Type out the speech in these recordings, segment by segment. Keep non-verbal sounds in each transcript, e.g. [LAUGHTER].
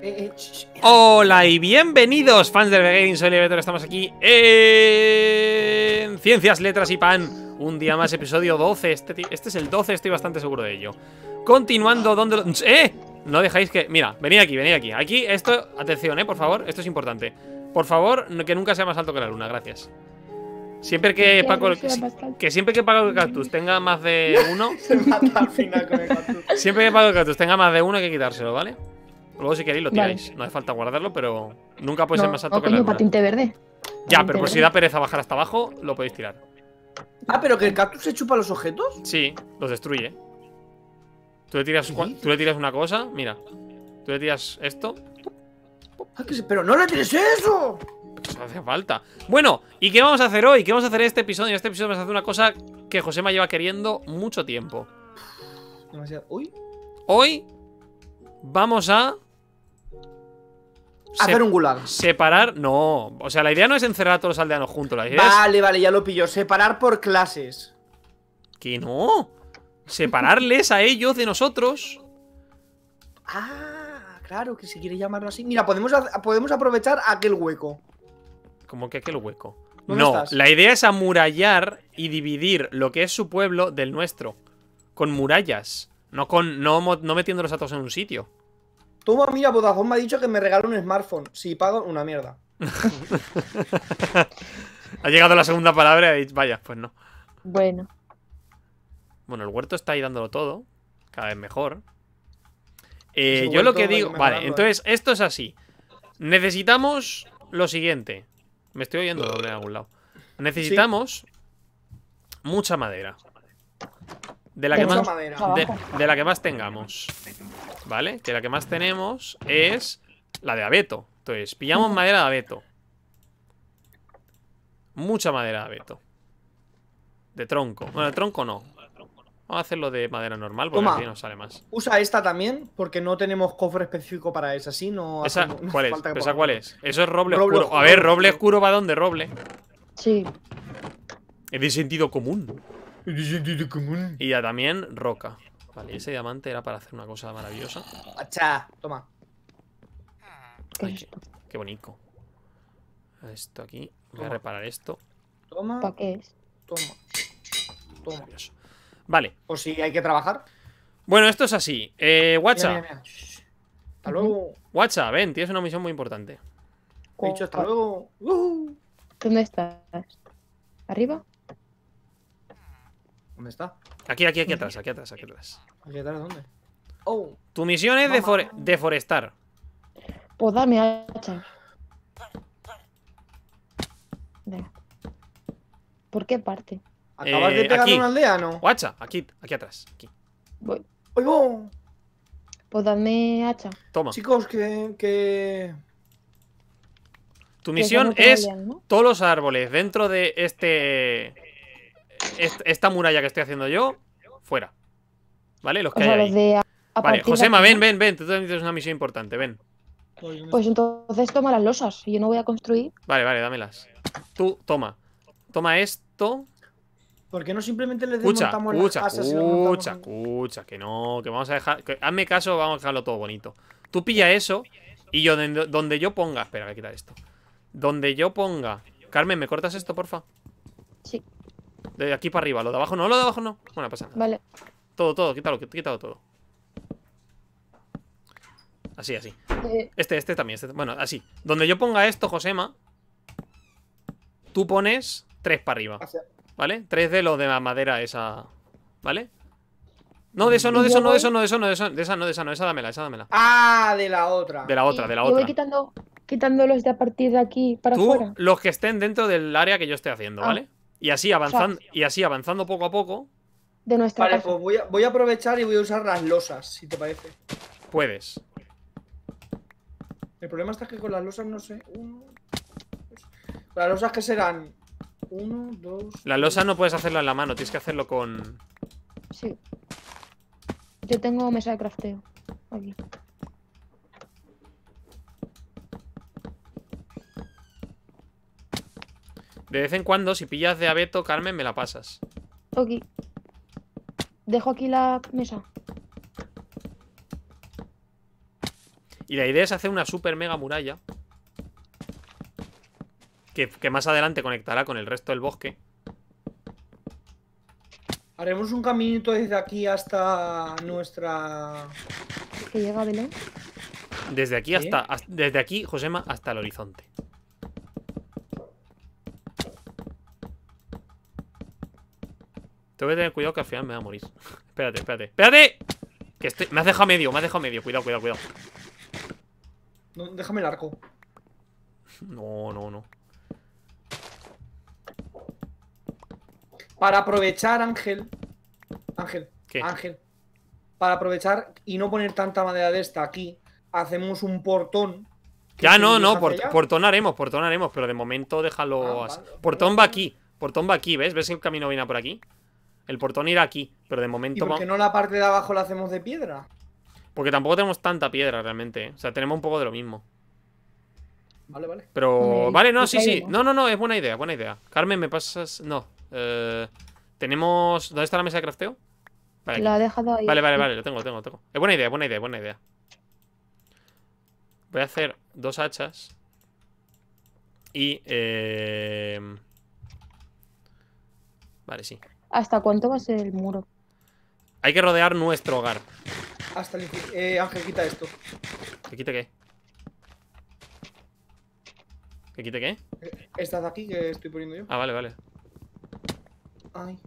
Eh, eh, eh. Hola y bienvenidos, fans del Game Soy estamos aquí en Ciencias, Letras y Pan. Un día más, episodio 12. Este, este, es el 12, estoy bastante seguro de ello. Continuando, donde. ¡Eh! No dejáis que. Mira, venid aquí, venid aquí. Aquí, esto. Atención, eh, por favor, esto es importante. Por favor, que nunca sea más alto que la luna, gracias. Siempre que Paco que siempre que Paco el cactus tenga más de [LAUGHS] uno, siempre que Paco el cactus tenga más de uno hay que quitárselo, ¿vale? Luego si queréis lo tiráis. No hace falta guardarlo, pero nunca puede ser más alto no, que la verde. Ya, pero por si da pereza bajar hasta abajo, lo podéis tirar. Ah, pero que el cactus se chupa los objetos. Sí, los destruye. Tú le tiras, tú le tiras una cosa, mira. Tú le tiras esto. Ah, pero no le tires eso. Pues hace falta. Bueno, ¿y qué vamos a hacer hoy? ¿Qué vamos a hacer en este episodio? En este episodio vamos a hacer una cosa que Joséma lleva queriendo mucho tiempo. Hoy. Hoy vamos a Hacer un gulag. Separar, no. O sea, la idea no es encerrar a todos los aldeanos juntos. La vale, vale, ya lo pillo. Separar por clases. Que no. Separarles a ellos de nosotros. Ah, claro, que si quiere llamarlo así. Mira, podemos, podemos aprovechar aquel hueco. ¿Cómo que aquel hueco. No, la idea es amurallar y dividir lo que es su pueblo del nuestro. Con murallas. No, con, no, no metiéndolos a todos en un sitio. Toma, mira, Vodafone me ha dicho que me regalo un smartphone. Si pago, una mierda. ha llegado la segunda palabra y vaya, pues no. Bueno. Bueno, el huerto está ahí dándolo todo. Cada vez mejor. Eh, yo lo que digo. Vale, entonces, ¿eh? esto es así. Necesitamos lo siguiente. Me estoy oyendo doble algún lado. Necesitamos mucha madera. De la, de la que más tengamos. ¿Vale? Que la que más tenemos es la de abeto Entonces, pillamos mm. madera de abeto Mucha madera de abeto De tronco Bueno, de tronco no Vamos a hacerlo de madera normal porque Toma, así nos sale más Usa esta también porque no tenemos cofre específico para esa Así no, ¿Esa, ¿cuál es? [LAUGHS] cuál es? Eso es roble, oscuro. A ver, roble oscuro va donde roble Sí Es de sentido común Es de sentido común Y ya también roca Vale, ese diamante era para hacer una cosa maravillosa. ¡Wacha! Toma. qué, bonito. Esto aquí. Voy a reparar esto. Toma. ¿Para qué es? Toma. Toma. Vale. ¿O si hay que trabajar? Bueno, esto es así. Eh, ¡Wacha, Hasta luego. Guacha, ven, tienes una misión muy importante. hasta luego. ¿Dónde estás? ¿Arriba? ¿Dónde está? Aquí, aquí, aquí atrás, aquí atrás, aquí atrás. ¿Aquí atrás dónde? Oh. Tu misión es deforestar. Pues dame hacha. Venga. ¿Por qué parte? ¿Acabas de eh, pegar una aldea, no? O aquí, aquí atrás. Aquí. Voy. Pues dame hacha. Toma. Chicos, que. que... Tu misión es todos los árboles dentro de este esta muralla que estoy haciendo yo, fuera. ¿Vale? Los que hay vale, Josema, ven, ven, ven. Tú también tienes una misión importante, ven. Pues, pues entonces toma las losas. Yo no voy a construir. Vale, vale, dámelas. Tú, toma. Toma esto. porque no simplemente le desmontamos las Escucha, escucha, que no, que vamos a dejar... hazme caso, vamos a dejarlo todo bonito. Tú pilla eso y yo donde, donde yo ponga... Espera, voy a quitar esto. Donde yo ponga... Carmen, ¿me cortas esto, porfa? De aquí para arriba. Lo de abajo no, lo de abajo no. Bueno, pasa Vale. Todo, todo, quítalo, quítalo todo. Así, así. Eh. Este, este también. Este, bueno, así. Donde yo ponga esto, Josema, tú pones tres para arriba. ¿Vale? Tres de lo de la madera esa. ¿Vale? No, de eso, no, de eso, no, de eso, no, de eso, no, de eso, de esa, no, de esa, no, esa dámela, esa dámela. Ah, de la otra. De la otra, de la otra. voy quitando, quitando los de a partir de aquí para Tú, Los que estén dentro del área que yo esté haciendo, ah. ¿vale? Y así avanzando, y así avanzando poco a poco. De nuestra Vale, pues voy a, aprovechar y voy a usar las losas, si te parece. Puedes. El problema está que con las losas no sé. Uno, Las losas que serán. Uno, dos. Las losas no puedes hacerla en la mano, tienes que hacerlo con. Sí. Yo tengo mesa de crafteo. Aquí. De vez en cuando, si pillas de abeto, Carmen, me la pasas. Ok. Dejo aquí la mesa. Y la idea es hacer una super mega muralla. Que, más adelante conectará con el resto del bosque. Haremos un caminito desde aquí hasta nuestra... ¿Que llega Belén? Desde aquí hasta... Desde aquí, Josema, hasta el horizonte. Tengo que tener cuidado que al final me va a morir. [LAUGHS] espérate, espérate. ¡Espérate! Me has dejado medio, me has dejado medio. Cuidado, cuidado, cuidado. déjame el arco. No, no, no. Para aprovechar, Ángel. Ángel. Ángel. Para aprovechar y no poner tanta madera de esta aquí, hacemos un portón. Ya no, no, portón haremos, portón haremos, pero de momento déjalo ah, así. Portón va aquí, portón va aquí, ¿ves? ¿Ves si el camino viene por aquí? El portón irá aquí, pero de momento... ¿Y por qué no la parte de abajo la hacemos de piedra? Porque tampoco tenemos tanta piedra realmente. ¿eh? O sea, tenemos un poco de lo mismo. Vale, vale. Pero... Vale, no, sí, sí. No, no, no, es buena idea, buena idea. Carmen, ¿me pasas...? No. Eh, tenemos... ¿Dónde está la mesa de crafteo? Vale, la he dejado ahí. Vale, vale, vale, lo tengo, lo tengo, lo tengo. Es buena idea, buena idea, buena idea. Voy a hacer dos hachas. Y... Eh, vale, sí. ¿Hasta cuánto va a ser el muro? Hay que rodear nuestro hogar. Hasta el eh, Ángel, quita esto. ¿Que quite qué? ¿Que quite qué? de eh, aquí que estoy poniendo yo. Ah, vale, vale. Ay.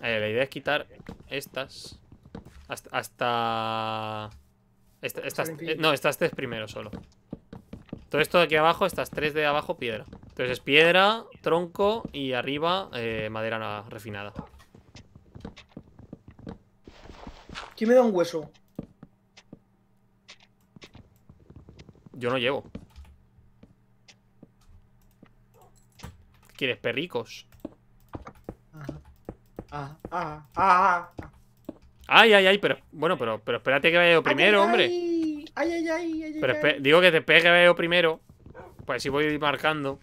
la idea es quitar estas. Hasta. Eh, no, estas tres primero solo. Todo esto de aquí abajo, estas tres de abajo, piedra. Entonces es piedra, tronco y arriba eh, madera refinada. ¿Quién me da un hueso? Yo no llevo. ¿Quieres perricos? Ajá. Ah, ah, ah, ay, ay, ay, pero bueno, pero, pero espérate que vaya yo primero, hombre. Ay, ay, ay, ay Pero digo que te pegue primero. Pues si voy marcando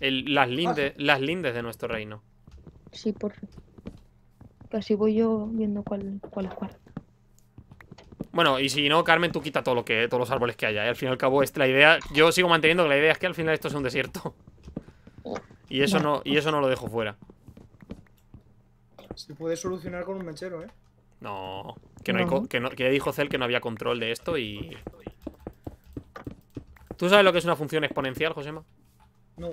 las, lindes, ah. las lindes de nuestro reino. Sí, por Así voy yo viendo cuál, es cuál. Bueno, y si no, Carmen, tú quita todo lo que, todos los árboles que haya. ¿eh? Al fin y al cabo, es la idea. Yo sigo manteniendo que la idea es que al final esto es un desierto. [LAUGHS] Y eso no, y eso no lo dejo fuera. Se puede solucionar con un mechero, ¿eh? No. Que, no, dijo cel que no había control de esto y... ¿Tú sabes lo que es una función exponencial, Josema? No.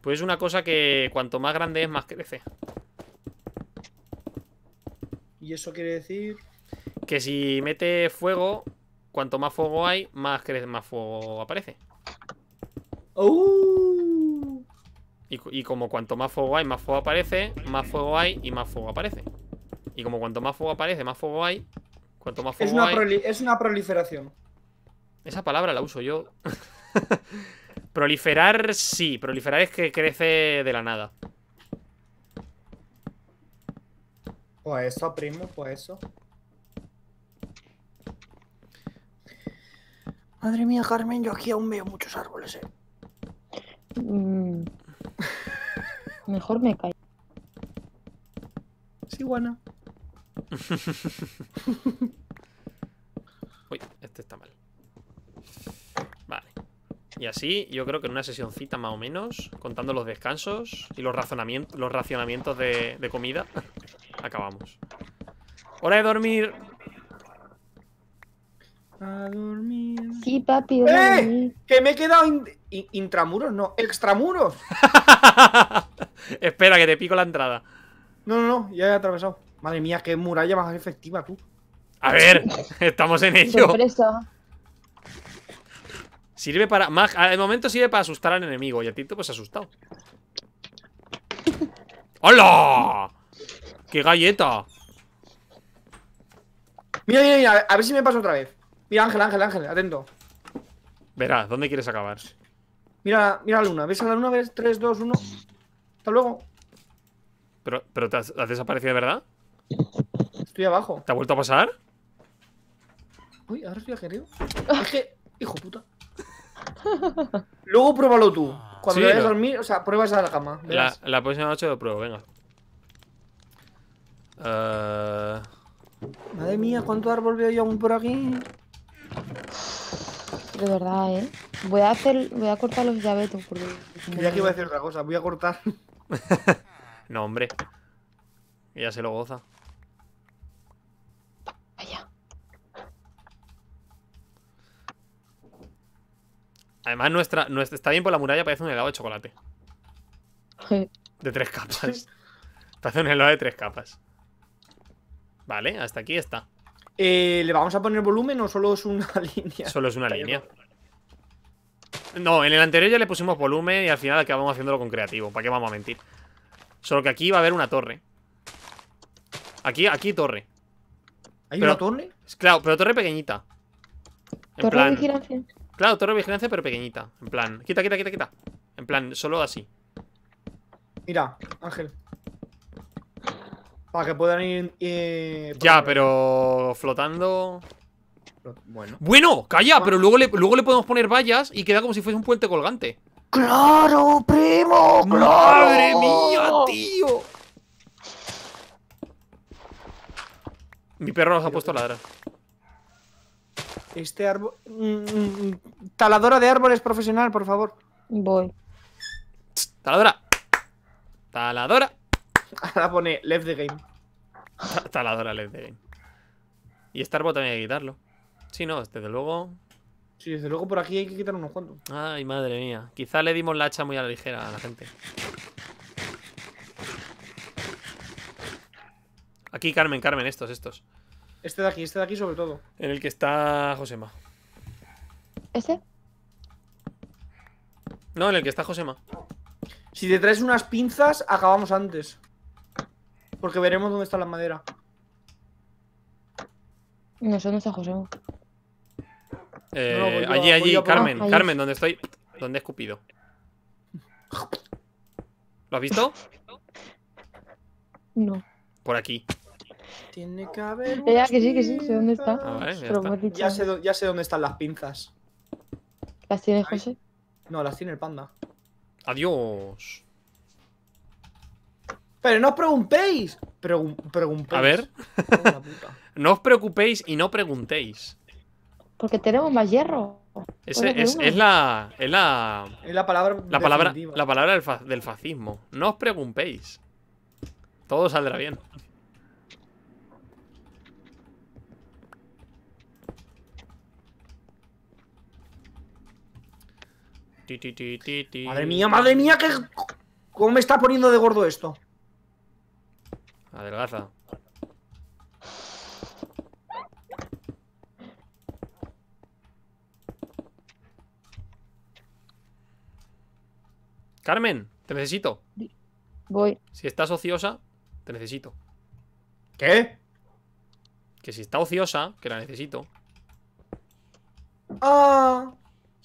Pues es una cosa que cuanto más grande es, más crece. ¿Y eso quiere decir? Que si mete fuego, cuanto más fuego hay, más más fuego aparece. ¡Oh! y como cuanto más fuego hay, más fuego aparece, más fuego hay y más fuego aparece. Y como cuanto más fuego aparece, más fuego hay. Cuanto más fuego es una Es una proliferación. Esa palabra la uso yo. [LAUGHS] proliferar, sí. Proliferar es que crece de la nada. Pues eso, primo, pues eso. Madre mía, Carmen, yo aquí aún veo muchos árboles, eh. Mm. [LAUGHS] Mejor me cae. Sí, guana [LAUGHS] Uy, este está mal. Vale. Y así, yo creo que en una sesioncita más o menos, contando los descansos y los, racionamientos de, comida, [LAUGHS] acabamos. ¡Hora de dormir! A dormir. ¡Eh! Que me he quedado intramuros, no, extramuros. [LAUGHS] Espera, que te pico la entrada. No, no, no, ya he atravesado. Madre mía, qué muralla más efectiva, tú. A ver, [LAUGHS] estamos en ello. Sirve para. De momento sirve para asustar al enemigo. Y a ti te pues asustado. ¡Hola! ¡Qué galleta! Mira, mira, mira. A ver si me paso otra vez. Mira, Ángel, Ángel, Ángel. Atento. Verás, ¿dónde quieres acabar? Mira, mira la luna. ¿Ves a la luna? ¿Ves? 3, 2, 1. Hasta luego. ¿Pero, pero te has desaparecido de verdad? Estoy abajo. ¿Te ha vuelto a pasar? Uy, ahora estoy aguerrido. Es que, hijo puta. Luego pruébalo tú. Cuando vayas a dormir, o sea, pruebas a la cama. La, próxima noche lo pruebo, venga. Eh, Madre mía, ¿cuánto árbol veo yo aún por aquí? De verdad, eh. Voy a hacer. Voy a cortar los llavetos porque. Ya que iba a decir otra cosa, voy a cortar. [LAUGHS] no, hombre. ya se lo goza. Además, nuestra, está bien por la muralla, parece un helado de chocolate. De tres capas. [LAUGHS] Parece un helado de tres capas. Vale, hasta aquí está. Eh, ¿Le vamos a poner volumen o solo es una [LAUGHS] línea? Solo es una línea. No, en el anterior ya le pusimos volumen y al final acabamos haciéndolo con creativo. ¿Para qué vamos a mentir? Solo que aquí va a haber una torre. Aquí, aquí torre. ¿Hay pero, una torre? Claro, pero torre pequeñita. En torre de vigilancia. Claro, torre de vigilancia, pero pequeñita. En plan, quita, quita, quita, quita. En plan, solo así. Mira, Ángel. Para que puedan ir. Eh, ya, pero flotando. Bueno. Bueno, calla, ah. pero luego le, luego le podemos poner vallas y queda como si fuese un puente colgante. ¡Claro, primo! ¡Madre mía, tío! Mi perro nos ha puesto a Este árbol... Mm, mm, mm, taladora de árboles profesional, por favor. Voy. Taladora. Taladora. Ahora pone left the game. Taladora left the game. Y este árbol también hay que quitarlo. Sí, no, desde luego... Sí, desde luego por aquí hay que quitar unos cuantos. Ay, madre mía. Quizá le dimos la hacha muy a la ligera a la gente. Aquí, Carmen, Carmen, estos, estos. Este de aquí, este de aquí sobre todo. En el que está Josema. ¿Este? No, en el que está Josema. Si te traes unas pinzas, acabamos antes. Porque veremos dónde está la madera. No sé dónde está Josema. Eh, allí, allí, Carmen, ah, Carmen, donde estoy. ¿Dónde he escupido. ¿Lo has visto? [LAUGHS] No. Por aquí. Tiene que haber. Ya, que sí, que sí, sé dónde está. Ah, ya, sé, dónde están las pinzas. ¿Las tiene José? No, las tiene el panda. Adiós. Pero no os preguntéis. A ver. [LAUGHS] no os preocupéis y no preguntéis. Porque tenemos más hierro. Es, la, es, la. Es la. palabra. La palabra, la palabra del, del fascismo. No os preocupéis. Todo saldrá bien. Madre mía, madre mía, que... ¿Cómo me está poniendo de gordo esto? Adelgaza. Carmen, te necesito. Voy. Si estás ociosa, te necesito. ¿Qué? Que si está ociosa, que la necesito. Ah.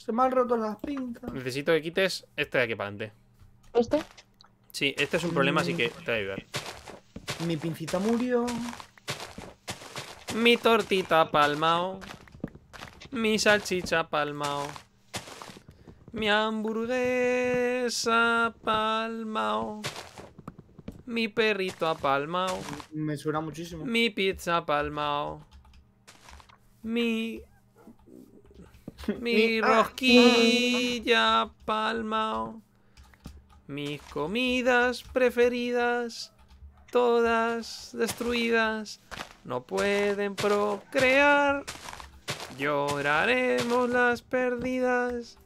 Se me han roto las pintas. Necesito que quites este de aquí para adelante. ¿Este? Sí, este es un problema, así que te voy a ayudar. Mi pincita murió. Mi tortita palmao. Mi salchicha palmao. Mi hamburguesa palmao. Mi perrito palmao. Me suena muchísimo. Mi pizza palmao. Mi mi ah, rosquilla ah. palmao. Mis comidas preferidas, todas destruidas, no pueden procrear. Lloraremos las perdidas,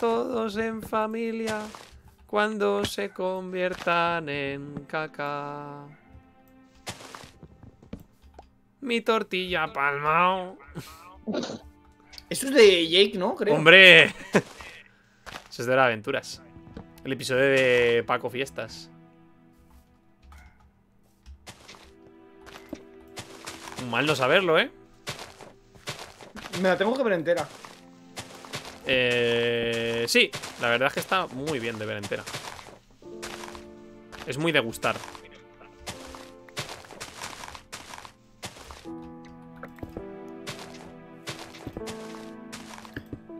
todos en familia, cuando se conviertan en caca. Mi tortilla palmao. [LAUGHS] Eso es de Jake, ¿no? Creo. ¡Hombre! [LAUGHS] Eso es de las aventuras. El episodio de Paco Fiestas. Mal no saberlo, ¿eh? Me la tengo que ver entera. Eh, sí, la verdad es que está muy bien de ver entera. Es muy de gustar.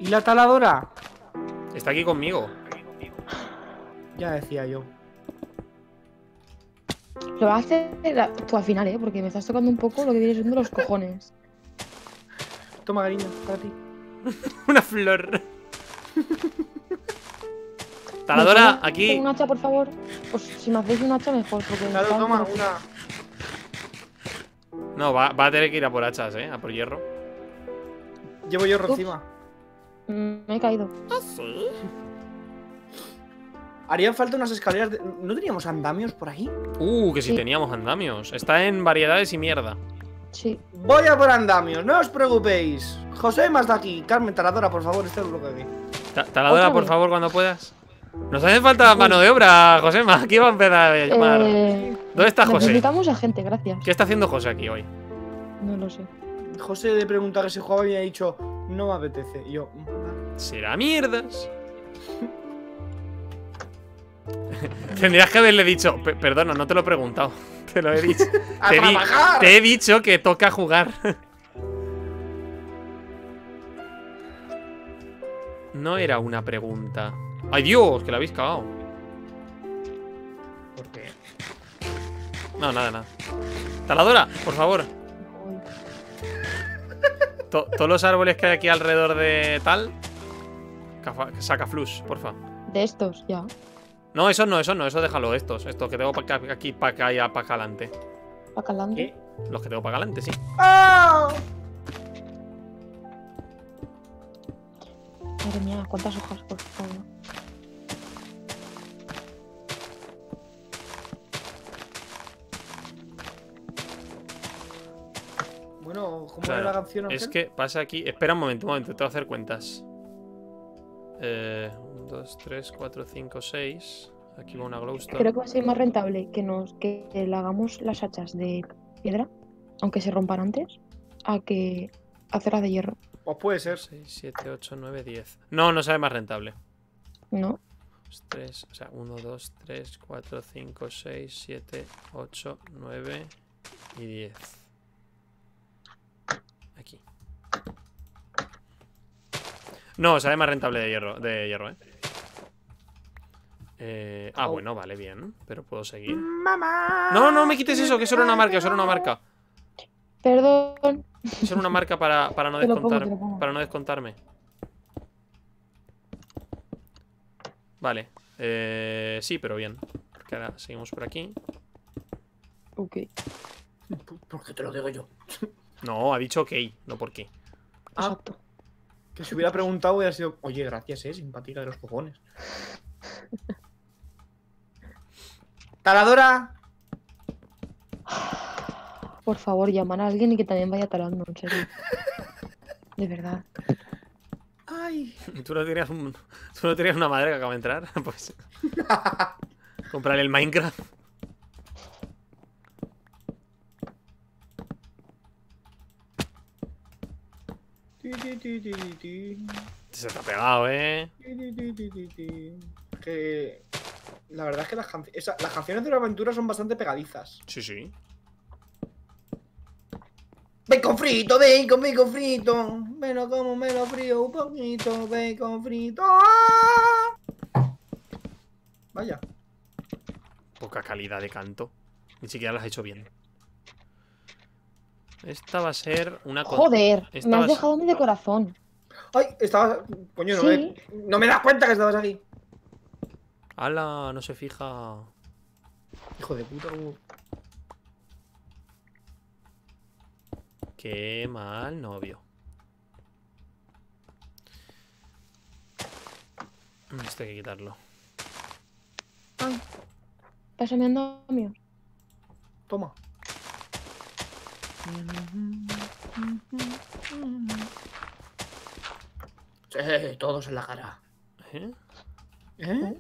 ¿Y la taladora? Está aquí conmigo. Ya decía yo. Lo haces tú al final, ¿eh? Porque me estás tocando un poco lo que viene siendo los cojones. Toma, cariño, para ti. [LAUGHS] Una flor. Taladora, aquí. Un hacha, por favor. Pues si me hacéis un hacha, mejor. Porque claro, toma, una. No, va, a tener que ir a por hachas, ¿eh? A por hierro. Llevo hierro encima. Me he caído. ¿Ah, [LAUGHS] Harían falta unas escaleras. De... ¿No teníamos andamios por ahí? Uh, que si teníamos andamios. Está en variedades y mierda. Sí. Voy a por andamios, no os preocupéis. José más de aquí. Carmen, taladora, por favor, este bloque aquí. taladora, por favor, cuando puedas. Nos hace falta mano de obra, Josema. [LAUGHS] Aquí va a empezar a llamar. Eh, ¿Dónde está José? Necesitamos a gente, gracias. ¿Qué está haciendo José aquí hoy? No lo sé. José de preguntar que se jugaba y ha dicho, no me apetece. Y yo, mm, será mierdas. [LAUGHS] Tendrías que haberle dicho, perdona, no te lo he preguntado. [LAUGHS] Te lo he dicho. [LAUGHS] te, he dicho que toca jugar. no era una pregunta. ¡Ay, Dios! Que la habéis cagado. ¿Por No, nada, nada. Taladora, por favor todos los árboles que hay aquí alrededor de tal. Saca flush, porfa. De estos, ya. No, esos no, esos no, esos déjalo, estos. Estos que tengo para aquí, para acá y para adelante. ¿Para adelante? Los que tengo para adelante, sí. ¡Ah! Madre mía, cuántas hojas, por favor. Bueno, ¿cómo claro. era la canción? Es que pasa aquí. Espera un momento, un momento, te voy a hacer cuentas. 1, 2, 3, 4, 5, 6. Aquí va una glowstone. Creo que va a ser más rentable que nos que le hagamos las hachas de piedra, aunque se rompan antes, a que hacerlas de hierro. Pues puede ser. 6, 7, 8, 9, 10. No, no sale más rentable. No. o sea, 1, 2, 3, 4, 5, 6, 7, 8, 9 y 10. No, sale más rentable de hierro, de hierro ¿eh? eh ah, bueno, vale, bien. Pero puedo seguir. No, No, no me quites eso, que eso era una marca, eso era una marca. Perdón. Es una marca para, no, descontar, para no descontarme. Vale. Eh, sí, pero bien. Porque ahora seguimos por aquí. Ok. ¿Por qué te lo digo yo? No, ha dicho ok, no por qué. Ah. Exacto. Que se hubiera preguntado hubiera sido, oye, gracias, eh, simpática de los cojones. ¡Taladora! Por favor, llamar a alguien y que también vaya talando, en serio. [LAUGHS] De verdad. Ay. ¿Tú no tenías, ¿tú no tenías una madre que acaba de entrar? [LAUGHS] Pues. [LAUGHS] Comprar el Minecraft. Se está pegado, ¿eh? La verdad es que las, canciones de la aventura son bastante pegadizas. Sí, sí. con frito, bacon, bacon frito. Me lo como, me lo frío un poquito. con frito. Vaya. Poca calidad de canto. Ni siquiera las he hecho bien. Esta va a ser una... Joder, me has dejado a de corazón. Ay, estabas... Coño, no, me... no me das cuenta que estabas aquí. Ala, no se fija. Hijo de puta, Qué mal novio. Este hay que quitarlo. Ah, está mío. Toma. Sí, eh, todos en la cara. ¿Eh? ¿Eh?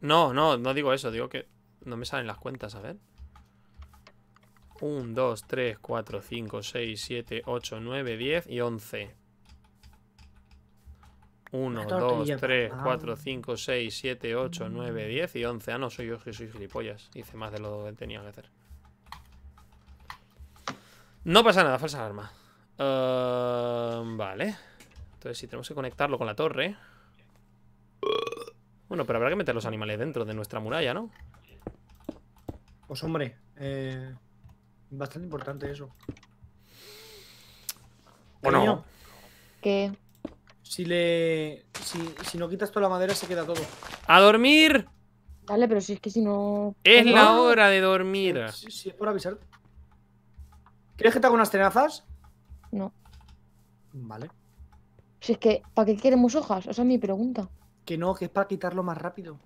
No, no, no digo eso. Digo que no me salen las cuentas, a ver. 1, 2, 3, 4, 5, 6, 7, 8, 9, 10 y 11. 1, 2, 3, 4, 5, 6, 7, 8, 9, 10 y 11. Ah, no, soy yo que soy gilipollas. Hice más de lo que tenía que hacer. No pasa nada, falsa alarma. Em, vale. Entonces, si tenemos que conectarlo con la torre. Bueno, pero habrá que meter los animales dentro de nuestra muralla, ¿no? Pues hombre, eh, bastante importante eso. Bueno. que ¿Qué? Si le. Si, no quitas toda la madera, se queda todo. ¡A dormir! Dale, pero si es que si no. Es la hora de dormir. Sí, sí, es por avisar... ¿Quieres que te haga unas tenazas? No. Vale. Si es que, ¿para qué queremos hojas? Esa es mi pregunta. Que no, que es para quitarlo más rápido.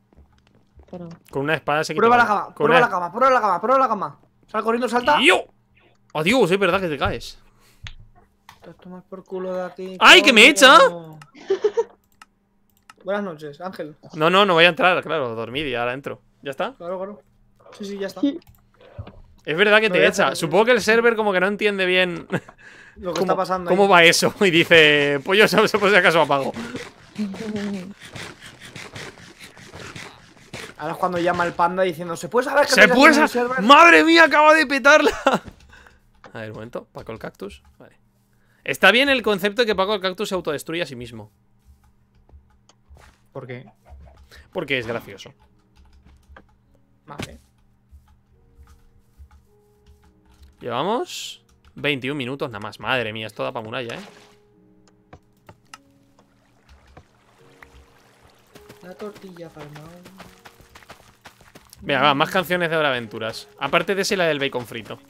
Con una espada se quita. Prueba la gama, prueba la gama, prueba la gama, prueba la gama. Sal corriendo, salta. ¡Yo! Adiós, es verdad que te caes. Te tomas por culo de aquí. ¡Ay, que me echa! Buenas noches, Ángel. No, no, no voy a entrar, claro, dormí y ahora entro. ¿Ya está? Claro, claro. Sí, sí, ya está. Es verdad que te echa. Supongo que el server como que no entiende bien lo que [LAUGHS] cómo, está pasando cómo va eso. Y dice, pues yo por si acaso apago. [LAUGHS] Ahora es cuando llama el panda diciendo, ¿se puede saber que ¿Se puede el Server? ¡Madre mía, acaba de petarla! [LAUGHS] A ver, un momento. Paco el cactus. Vale. Está bien el concepto de que Paco el cactus se autodestruye a sí mismo. ¿Por qué? Porque es gracioso. Vale. Llevamos 21 minutos nada más. Madre mía, esto da para muralla, ¿eh? La tortilla farmada. Mira, va, más canciones de Hora Aventuras. Aparte de esa y la del bacon frito.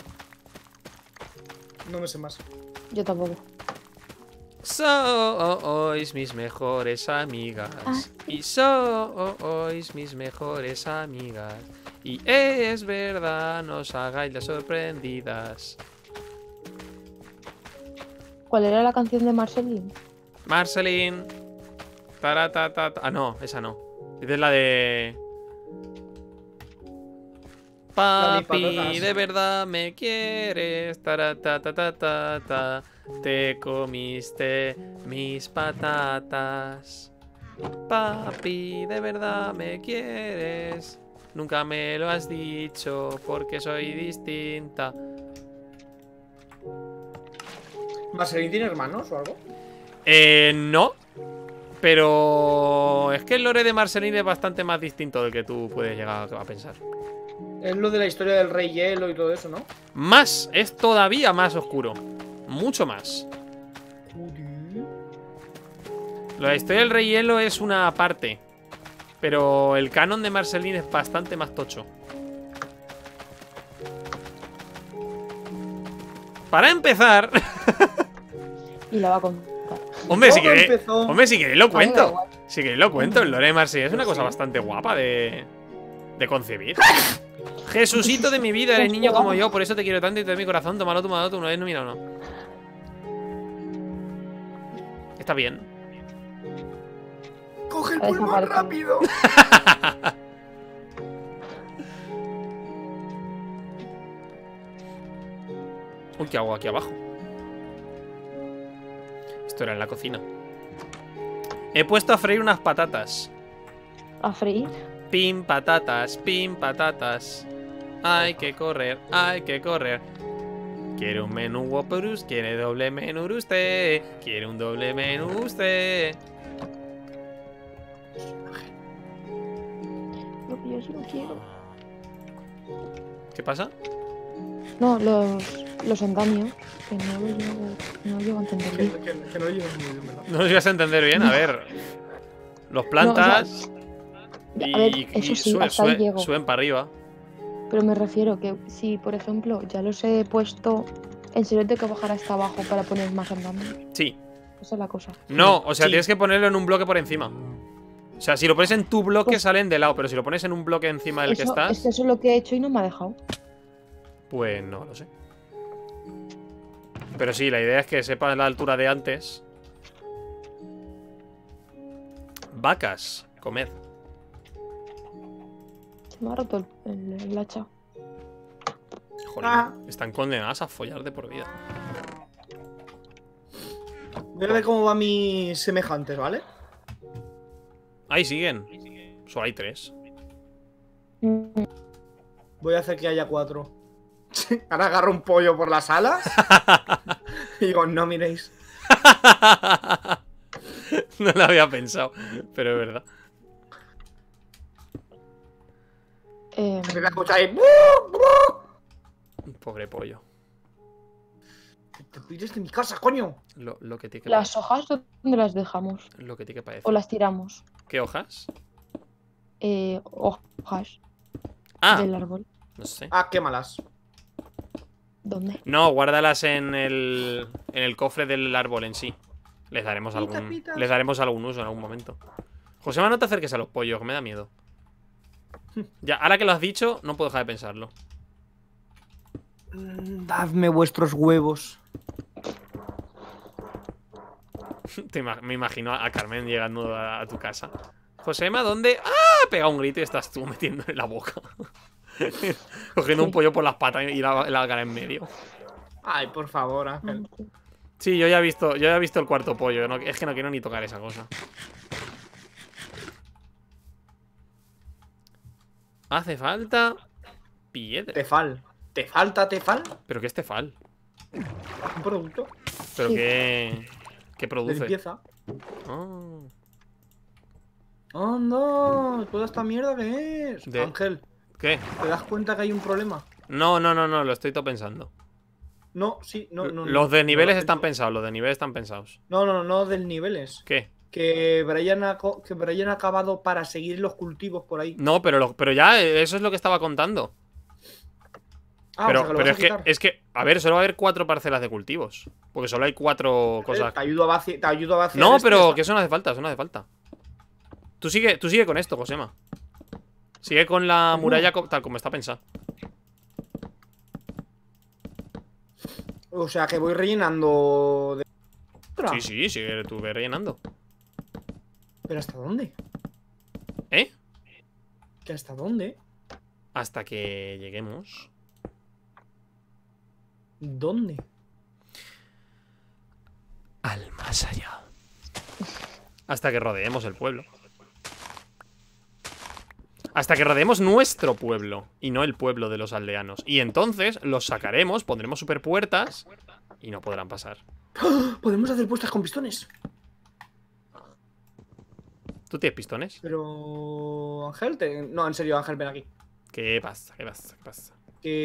No me sé más. Yo tampoco. Sois mis mejores amigas. Ah. Y sois mis mejores amigas. Y es verdad, nos hagáis las sorprendidas. ¿Cuál era la canción de Marceline? Marceline. Taratata. Ah, no, esa no. es la de. Papi, de verdad me quieres. Taratata. Te comiste mis patatas. Papi, de verdad me quieres. Nunca me lo has dicho porque soy distinta. ¿Marcelín tiene hermanos o algo? Eh, no. Pero es que el lore de Marcelín es bastante más distinto del que tú puedes llegar a pensar. Es lo de la historia del rey hielo y todo eso, ¿no? Más, es todavía más oscuro. Mucho más. Lo de la historia del rey hielo es una parte. Pero el canon de Marceline es bastante más tocho. Para empezar... [LAUGHS] y la va Hombre, si queréis, hombre, lo cuento. Si queréis lo cuento. El lore de es una cosa bastante guapa de, de concebir. [LAUGHS] Jesucito de mi vida, eres niño como yo, por eso te quiero tanto y te doy mi corazón. tu madre, tú no eres mira, no. Está bien. ¡Coge el pulmón rápido! [LAUGHS] ¿qué hago aquí abajo? Esto era en la cocina. He puesto a freír unas patatas. ¿A freír? Pim patatas, pin patatas. Hay que correr, hay que correr. ¡Quiero un menú Whopperus, quiere doble menú usted. Quiere un doble menú usted. ¿Qué pasa? No, los, los andamios. Que no lo llevo, a entender bien. no lo a entender bien, a ver. Los plantas. y, a eso Suben para arriba. Pero me refiero que si, por ejemplo, ya los he puesto. En serio, tengo que bajar hasta abajo para poner más andamios. Sí. Esa es la cosa. No, o sea, tienes que ponerlo en un bloque por encima. O sea, si lo pones en tu bloque pues salen de lado, pero si lo pones en un bloque encima del que estás. Es eso es lo que he hecho y no me ha dejado. Pues no lo sé. Pero sí, la idea es que sepa la altura de antes. Vacas, comed. Se me ha roto el, hacha. Joder, ah. están condenadas a follar de por vida. Voy a ver cómo van mis semejantes, ¿vale? Ahí siguen. Solo hay tres. Voy a hacer que haya cuatro. Ahora agarro un pollo por las alas. [LAUGHS] y digo, no miréis. [LAUGHS] no lo había pensado, pero es verdad. Eh... Pobre pollo. Te pides de mi casa, coño. Lo, que las hojas, ¿dónde las dejamos? Lo que O las tiramos. ¿Qué hojas? Eh, hojas. Ah. árbol. No sé. Ah, quémalas. ¿Dónde? No, guárdalas en el, en el cofre del árbol en sí. Les daremos, algún, les daremos algún uso en algún momento. José, no te acerques a los pollos, me da miedo. [LAUGHS] Ya, ahora que lo has dicho, no puedo dejar de pensarlo. Mm, dadme vuestros huevos. [LAUGHS] me imagino a Carmen llegando a, tu casa. Josema, ¿dónde? ¡Ah! Pega un grito y estás tú metiéndole la boca. [LAUGHS] Cogiendo un pollo por las patas y la, en medio. Ay, por favor, Ángel. Sí, yo ya he visto, yo ya he visto el cuarto pollo. es que no quiero ni tocar esa cosa. Hace falta piedra. Tefal. ¿Te falta tefal? ¿Pero qué es tefal? ¿Un producto? ¿Pero qué? ¿Qué produce? empieza Oh. Ah. oh no! ¿Toda esta mierda que es? Ángel. ¿Qué? ¿Te das cuenta que hay un problema? No, no, no, no, lo estoy todo pensando. No, sí, no, no. Los de niveles están pensados, los de niveles están pensados. No, no, no, del niveles. ¿Qué? Que Brian, ha, que ha acabado para seguir los cultivos por ahí. No, pero, pero ya, eso es lo que estaba contando pero, es, que, a ver, solo va a haber cuatro parcelas de cultivos. Porque solo hay cuatro cosas. Te ayudo a vaciar. no, este pero que eso no hace falta, eso no hace falta. Tú sigue, tú sigue con esto, Josema. Sigue con la pues muralla tal como está pensada. O sea, que voy rellenando Sí, sí, sí, tú rellenando. ¿Pero hasta dónde? ¿Eh? hasta dónde? Hasta que lleguemos. ¿Dónde? Al más allá. Hasta que rodeemos el pueblo. Hasta que rodeemos nuestro pueblo y no el pueblo de los aldeanos. Y entonces los sacaremos, pondremos superpuertas y no podrán pasar. ¡Ah! ¡Podemos hacer puertas con pistones! ¿Tú tienes pistones? Pero... Ángel, te... no, en serio, Ángel, ven aquí. ¿Qué pasa? ¿Qué pasa? ¿Qué pasa?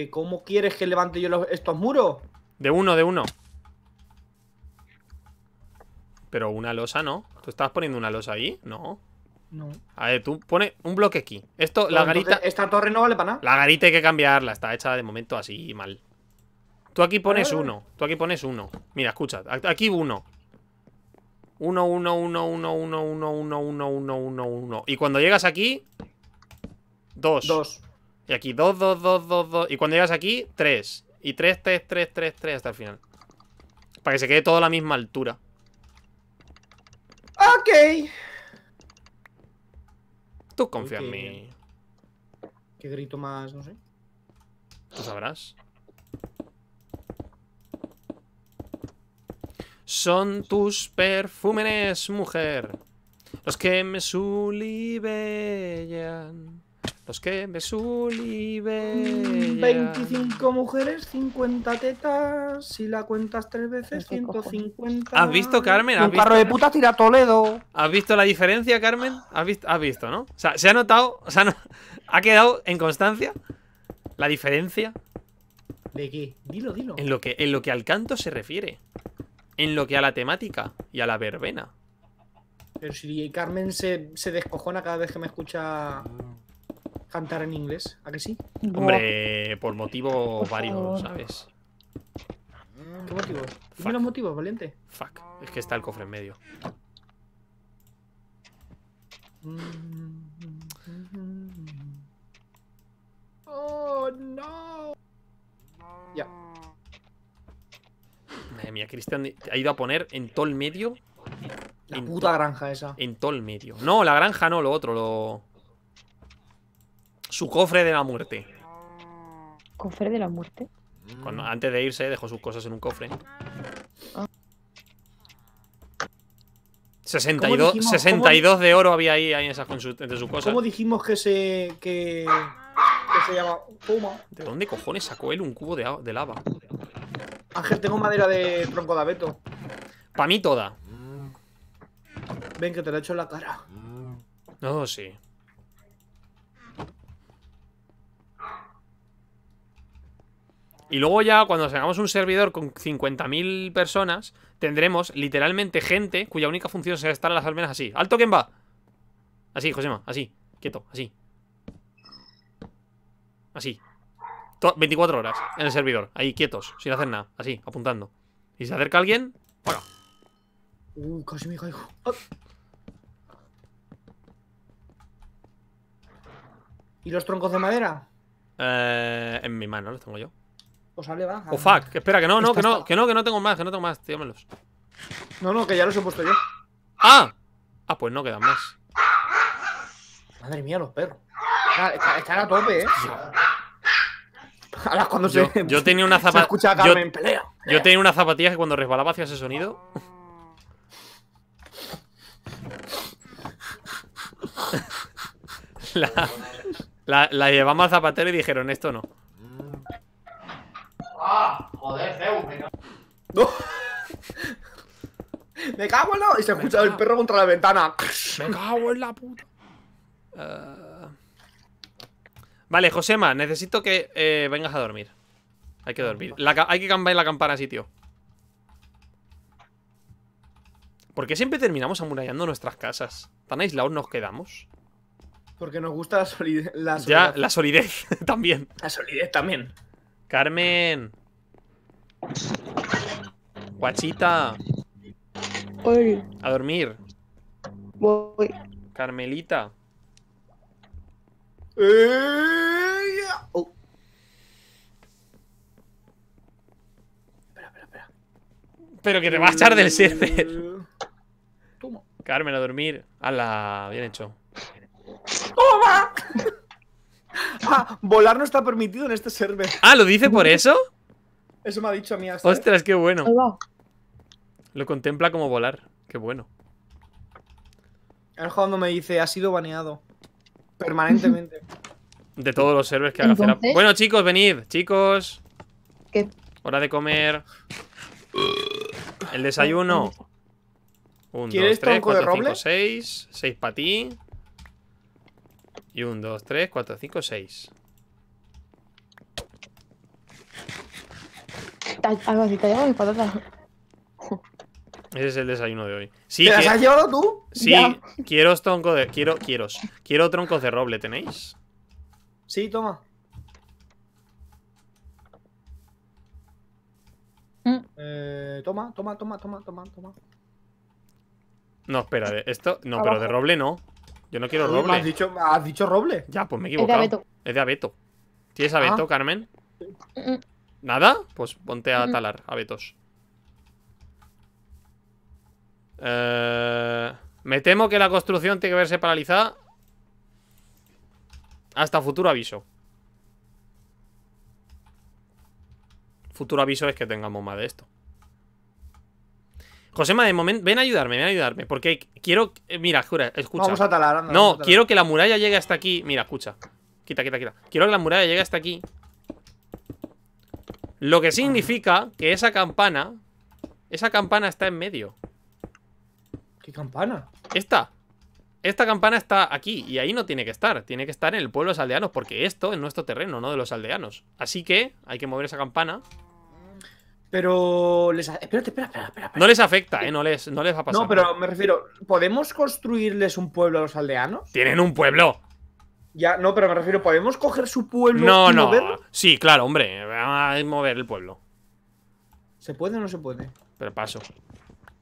¿Cómo quieres que levante yo estos muros? De uno, de uno. Pero una losa no. ¿Tú estabas poniendo una losa ahí? No. No. A ver, tú pone un bloque aquí. Esto, la pues garita. Esta torre no vale para nada. La garita hay que cambiarla. Está hecha de momento así mal. Tú aquí pones uno. Tú aquí pones uno. Mira, escucha. Aquí uno. Uno, uno, uno, uno, uno, uno, uno, uno, uno, uno, uno. Y cuando llegas aquí. Dos. Dos. Y aquí 2, 2, 2, 2, 2. Y cuando llegas aquí, 3. Y 3, 3, 3, 3, 3 hasta el final. Para que se quede todo a la misma altura. Ok. Tú confía en mí. ¿Qué grito más? No sé. Tú sabrás. Son tus perfúmenes, mujer, los que me sulibellan. Los que me ves. 25 mujeres, 50 tetas. Si la cuentas tres veces, 150. ¿Has visto, Carmen? ¿Has un de puta tira Toledo. ¿Has visto la diferencia, Carmen? ¿Has visto, has visto ¿no? O sea, se ha notado. O sea, [LAUGHS] ha quedado en constancia la diferencia. ¿De qué? Dilo, dilo. En lo, que, en lo que al canto se refiere. En lo que a la temática y a la verbena. Pero si Carmen se, se descojona cada vez que me escucha cantar en inglés, ¿a que sí? Hombre, por motivos varios, ¿sabes? ¿Qué motivos? Dime los motivos, valiente. Fuck, es que está el cofre en medio. Mm, mm, mm, oh no. Ya. Madre mía, Cristian ha ido a poner en todo el medio. La puta granja esa. En todo el medio. No, la granja no, lo otro, lo su cofre de la muerte. ¿Cofre de la muerte? Mm. antes de irse, dejó sus cosas en un cofre. 62, ah. 62 de oro había ahí, entre sus cosas. ¿Cómo dijimos que se. que, se llama. Puma? ¿De dónde cojones sacó él un cubo de, lava? Ángel, tengo madera de tronco de abeto. para mí toda. Ven, que te la hecho en la cara. No, sí. Y luego ya cuando tengamos un servidor con 50.000 personas, tendremos literalmente gente cuya única función será estar a las almenas así. ¡Alto, quién va! Así, Josema, así. Quieto, así. Así. 24 horas en el servidor. Ahí, quietos, sin hacer nada. Así, apuntando. Y si se acerca alguien, bueno. Uh, casi me caigo. ¿Y los troncos de madera? Eh, en mi mano los tengo yo. Os hable baja. Oh, fuck. Espera, que no, no, que no, que no, que no tengo más, que no tengo más. Tíramelos. No, no, que ya los he puesto yo. ¡Ah! Ah, pues no quedan más. Madre mía, los perros. Están, a tope, eh. Ahora cuando yo, se. Yo tenía una [LAUGHS] zapatilla. Yo, tenía una zapatilla que cuando resbalaba hacía ese sonido. [LAUGHS] la, la, la llevamos al zapatero y dijeron, esto no. Ah, joder, Zeus, me cago. ¡No! [LAUGHS] en la! Y se ha escucha el perro contra la ventana. ¡Me cago en la puta! Eh, vale, Josema, necesito que eh, vengas a dormir. Hay que dormir. hay que cambiar la campana sitio. tío. ¿Por qué siempre terminamos amurallando nuestras casas? ¿Tan aislados nos quedamos? Porque nos gusta la La solidez. Ya, la solidez también. La solidez también. Carmen. Guachita. Voy. A dormir. Voy. Carmelita. Oh. Espera, espera, espera. Pero que te vas a echar del server. Carmen, a dormir. ¡Hala! bien hecho. ¡Toma! [LAUGHS] Ah, volar no está permitido en este server. Ah, ¿lo dice por eso? Eso me ha dicho a mí hasta. Ostras, qué bueno. Lo contempla como volar. Qué bueno. El no me dice, ha sido baneado. Permanentemente. [LAUGHS] De todos los servers que haga Bueno, chicos, venid. Chicos. Hora de comer. El desayuno. [LAUGHS] Un, ¿Quieres dos, tres, de roble? para ti. 1, 2, 3, 4, 5, 6. Algo así, te mis patatas. Ese es el desayuno de hoy. Sí, ¿Te has llevado tú? Sí, quiero tronco de. Quiero, quiero. Quiero troncos de roble, ¿tenéis? Sí, toma. Mm. Eh, toma, toma, toma, toma, toma, toma. No, espera, esto. No, pero de roble no. Yo no quiero roble. Has dicho, dicho roble. Ya, pues me he Es de abeto. ¿Tienes abeto, ah. Carmen? ¿Nada? Pues ponte a talar abetos. Eh, me temo que la construcción tiene que verse paralizada. Hasta futuro aviso. Futuro aviso es que tengamos más de esto. Josema, de momento, ven a ayudarme, ven a ayudarme. Porque quiero. Eh, mira, jura, escucha. Vamos a talar, No, quiero que la muralla llegue hasta aquí. Mira, escucha. Quita, quita, quita. Quiero que la muralla llegue hasta aquí. Lo que significa que esa campana. Esa campana está en medio. ¿Qué campana? Esta. Esta campana está aquí y ahí no tiene que estar. Tiene que estar en el pueblo de los aldeanos porque esto es nuestro terreno, no de los aldeanos. Así que hay que mover esa campana pero les. Espérate, espera, espera, No les afecta, ¿eh? No les, les va a pasar. No, pero me refiero. ¿Podemos construirles un pueblo a los aldeanos? Tienen un pueblo. Ya, no, pero me refiero, ¿podemos coger su pueblo no, y no. Moverlo? Sí, claro, hombre. Vamos a mover el pueblo. ¿Se puede o no se puede? Pero paso.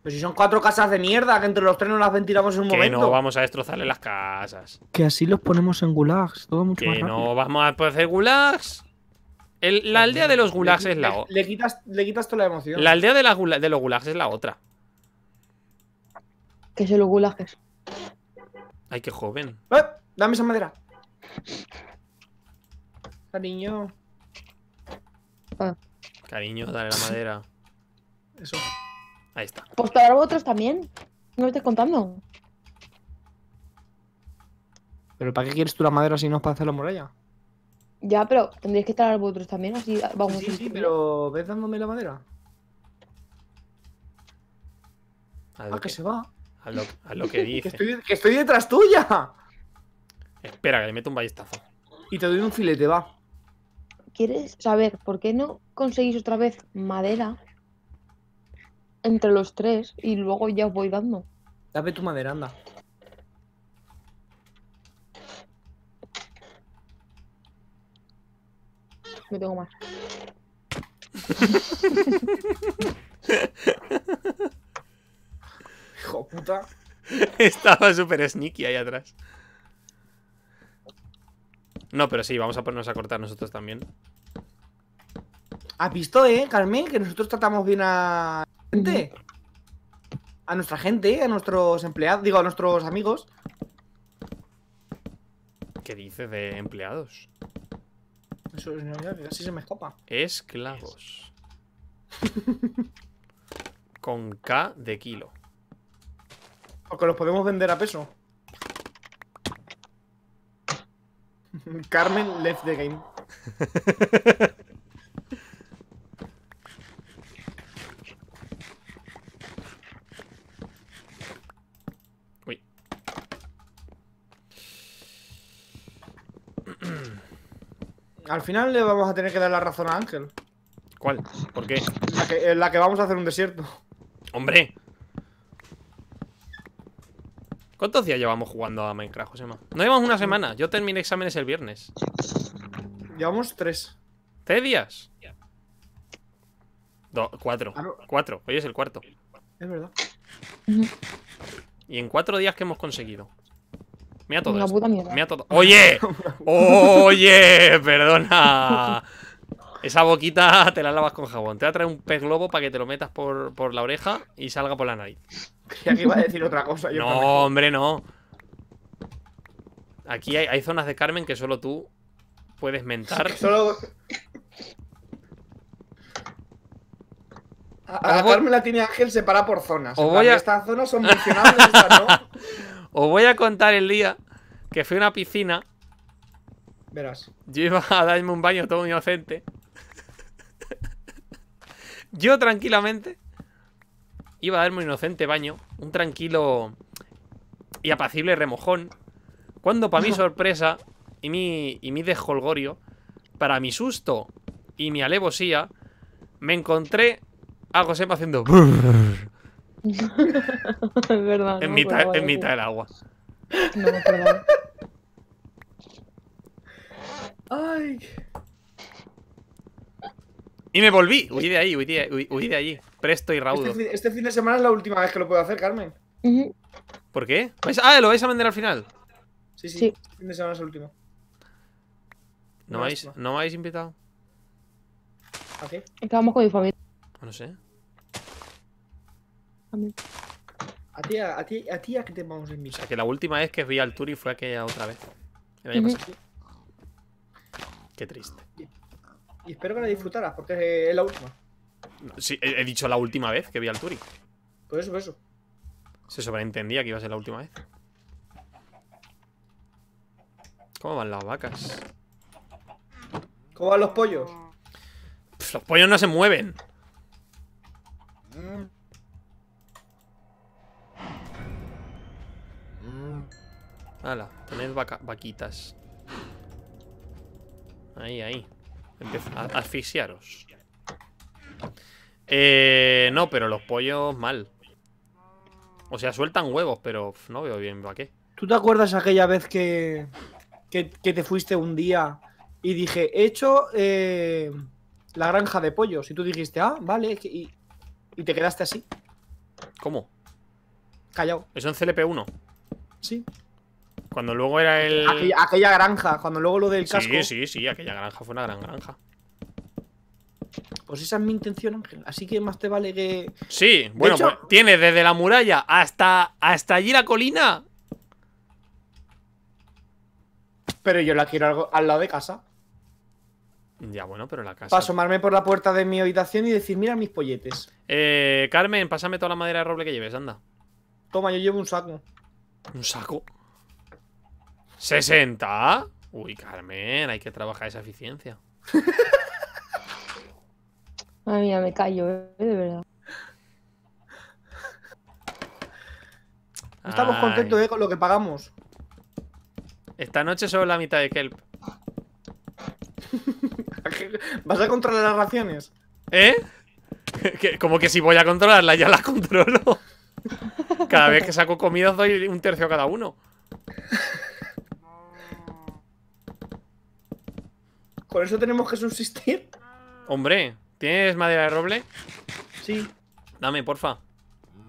Pero si son cuatro casas de mierda, que entre los tres no las ventilamos en un momento. Que no vamos a destrozarle las casas. Que así los ponemos en gulags, todo mucho que no vamos a hacer gulags la aldea de los gulags es la otra. Le, quitas, le toda la emoción. La aldea de, los gulags es la otra. ¿Qué es los gulags? Ay, qué joven. ¡Eh! Dame esa madera. Cariño. Ah. Cariño, dale la madera. Eso. Ahí está. Pues para otros también. No me estás contando. ¿Pero para qué quieres tú la madera si no es para hacer la muralla? Ya, pero tendréis que estar vosotros también, así vamos. Sí, sí, pero ves dándome la madera. A ah, qué que, se va. A lo, [LAUGHS] que dice. que, estoy, detrás tuya. Espera, que le meto un ballestazo. Y te doy un filete, va. ¿Quieres saber por qué no conseguís otra vez madera entre los tres y luego ya os voy dando? Dame tu madera, anda. me tengo más. [LAUGHS] Hijo puta. Estaba súper sneaky ahí atrás. No, pero sí, vamos a ponernos a cortar nosotros también. ¿Has visto, eh, Carmen? Que nosotros tratamos bien a gente. A nuestra gente, a nuestros empleados, digo, a nuestros amigos. ¿Qué dices de empleados? se me escapa. Esclavos. [LAUGHS] Con K de kilo. Porque los podemos vender a peso. [LAUGHS] Carmen left the game. [LAUGHS] Al final le vamos a tener que dar la razón a Ángel. ¿Cuál? ¿Por qué? La que, vamos a hacer un desierto. ¡Hombre! ¿Cuántos días llevamos jugando a Minecraft, Josema? No llevamos una semana. Yo terminé exámenes el viernes. Llevamos tres. ¿Tres días? Dos, cuatro. Ah, cuatro. Hoy es el cuarto. Es verdad. Y en cuatro días que hemos conseguido. Mira todo Una ¡Oye! ¡Oye! Perdona. Esa boquita te la lavas con jabón. Te voy a traer un pez globo para que te lo metas por, la oreja y salga por la nariz. Creía que iba a decir otra cosa. no, hombre, no. Aquí hay, zonas de Carmen que solo tú puedes mentar. solo. A, a, Carmen la tiene Ángel separada por zonas. Estas zonas son mencionables, estas no. [LAUGHS] Os voy a contar el día que fui a una piscina. Verás. Yo iba a darme un baño todo inocente. yo tranquilamente iba a darme un inocente baño. Un tranquilo y apacible remojón. Cuando para mi [LAUGHS] sorpresa y mi, y mi desjolgorio, para mi susto y mi alevosía, me encontré a Josema haciendo... [LAUGHS] [LAUGHS] es verdad. En, mitad, en mitad del agua. No Ay. Y me volví. Huí de ahí, huí de, allí. Presto y raudo. Este, este, fin de semana es la última vez que lo puedo hacer, Carmen. ¿Por qué? Ah, lo vais a vender al final. Sí, sí. Este fin de semana es el último. ¿No, me habéis, invitado? ¿A qué? Estábamos con mi familia. No sé. A ti, a que te vamos en invitar. O sea, que la última vez que vi al Turi fue aquella otra vez. pasado. Qué triste. Y espero que la disfrutaras, porque es eh, la última. Sí, he, dicho la última vez que vi al Turi. Pues eso, por eso. Se sobreentendía que iba a ser la última vez. ¿Cómo van las vacas? ¿Cómo van los pollos? los pollos no se mueven. Mm. Ala, tened vaquitas. Ahí, ahí. a asfixiaros. Eh, no, pero los pollos mal. O sea, sueltan huevos, pero no veo bien para qué. ¿Tú te acuerdas aquella vez que, que, te fuiste un día y dije, he hecho eh, la granja de pollos? Y tú dijiste, ah, vale, y, y te quedaste así. ¿Cómo? Callao. ¿Eso en CLP1? Sí. Cuando luego era el. Aquella, granja, cuando luego lo del casco. Sí, sí, sí, aquella granja fue una gran granja. Pues esa es mi intención, Ángel. Así que más te vale que. Sí, bueno, pues, tiene desde la muralla hasta, hasta allí la colina. Pero yo la quiero al, lado de casa. Ya, bueno, pero la casa. Para asomarme por la puerta de mi habitación y decir, mira mis polletes. Eh, Carmen, pásame toda la madera de roble que lleves, anda. Toma, yo llevo un saco. ¿Un saco? ¿60? Uy, Carmen, hay que trabajar esa eficiencia. Ay, [LAUGHS] mía, me callo, ¿eh? de verdad. Estamos contentos ¿eh? con lo que pagamos. Esta noche solo la mitad de Kelp. [LAUGHS] ¿Vas a controlar las raciones? ¿Eh? [LAUGHS] Como que si voy a controlarlas, ya las controlo. Cada vez que saco comida doy un tercio a cada uno. Por eso tenemos que subsistir. Hombre, ¿tienes madera de roble? Sí. Dame, porfa.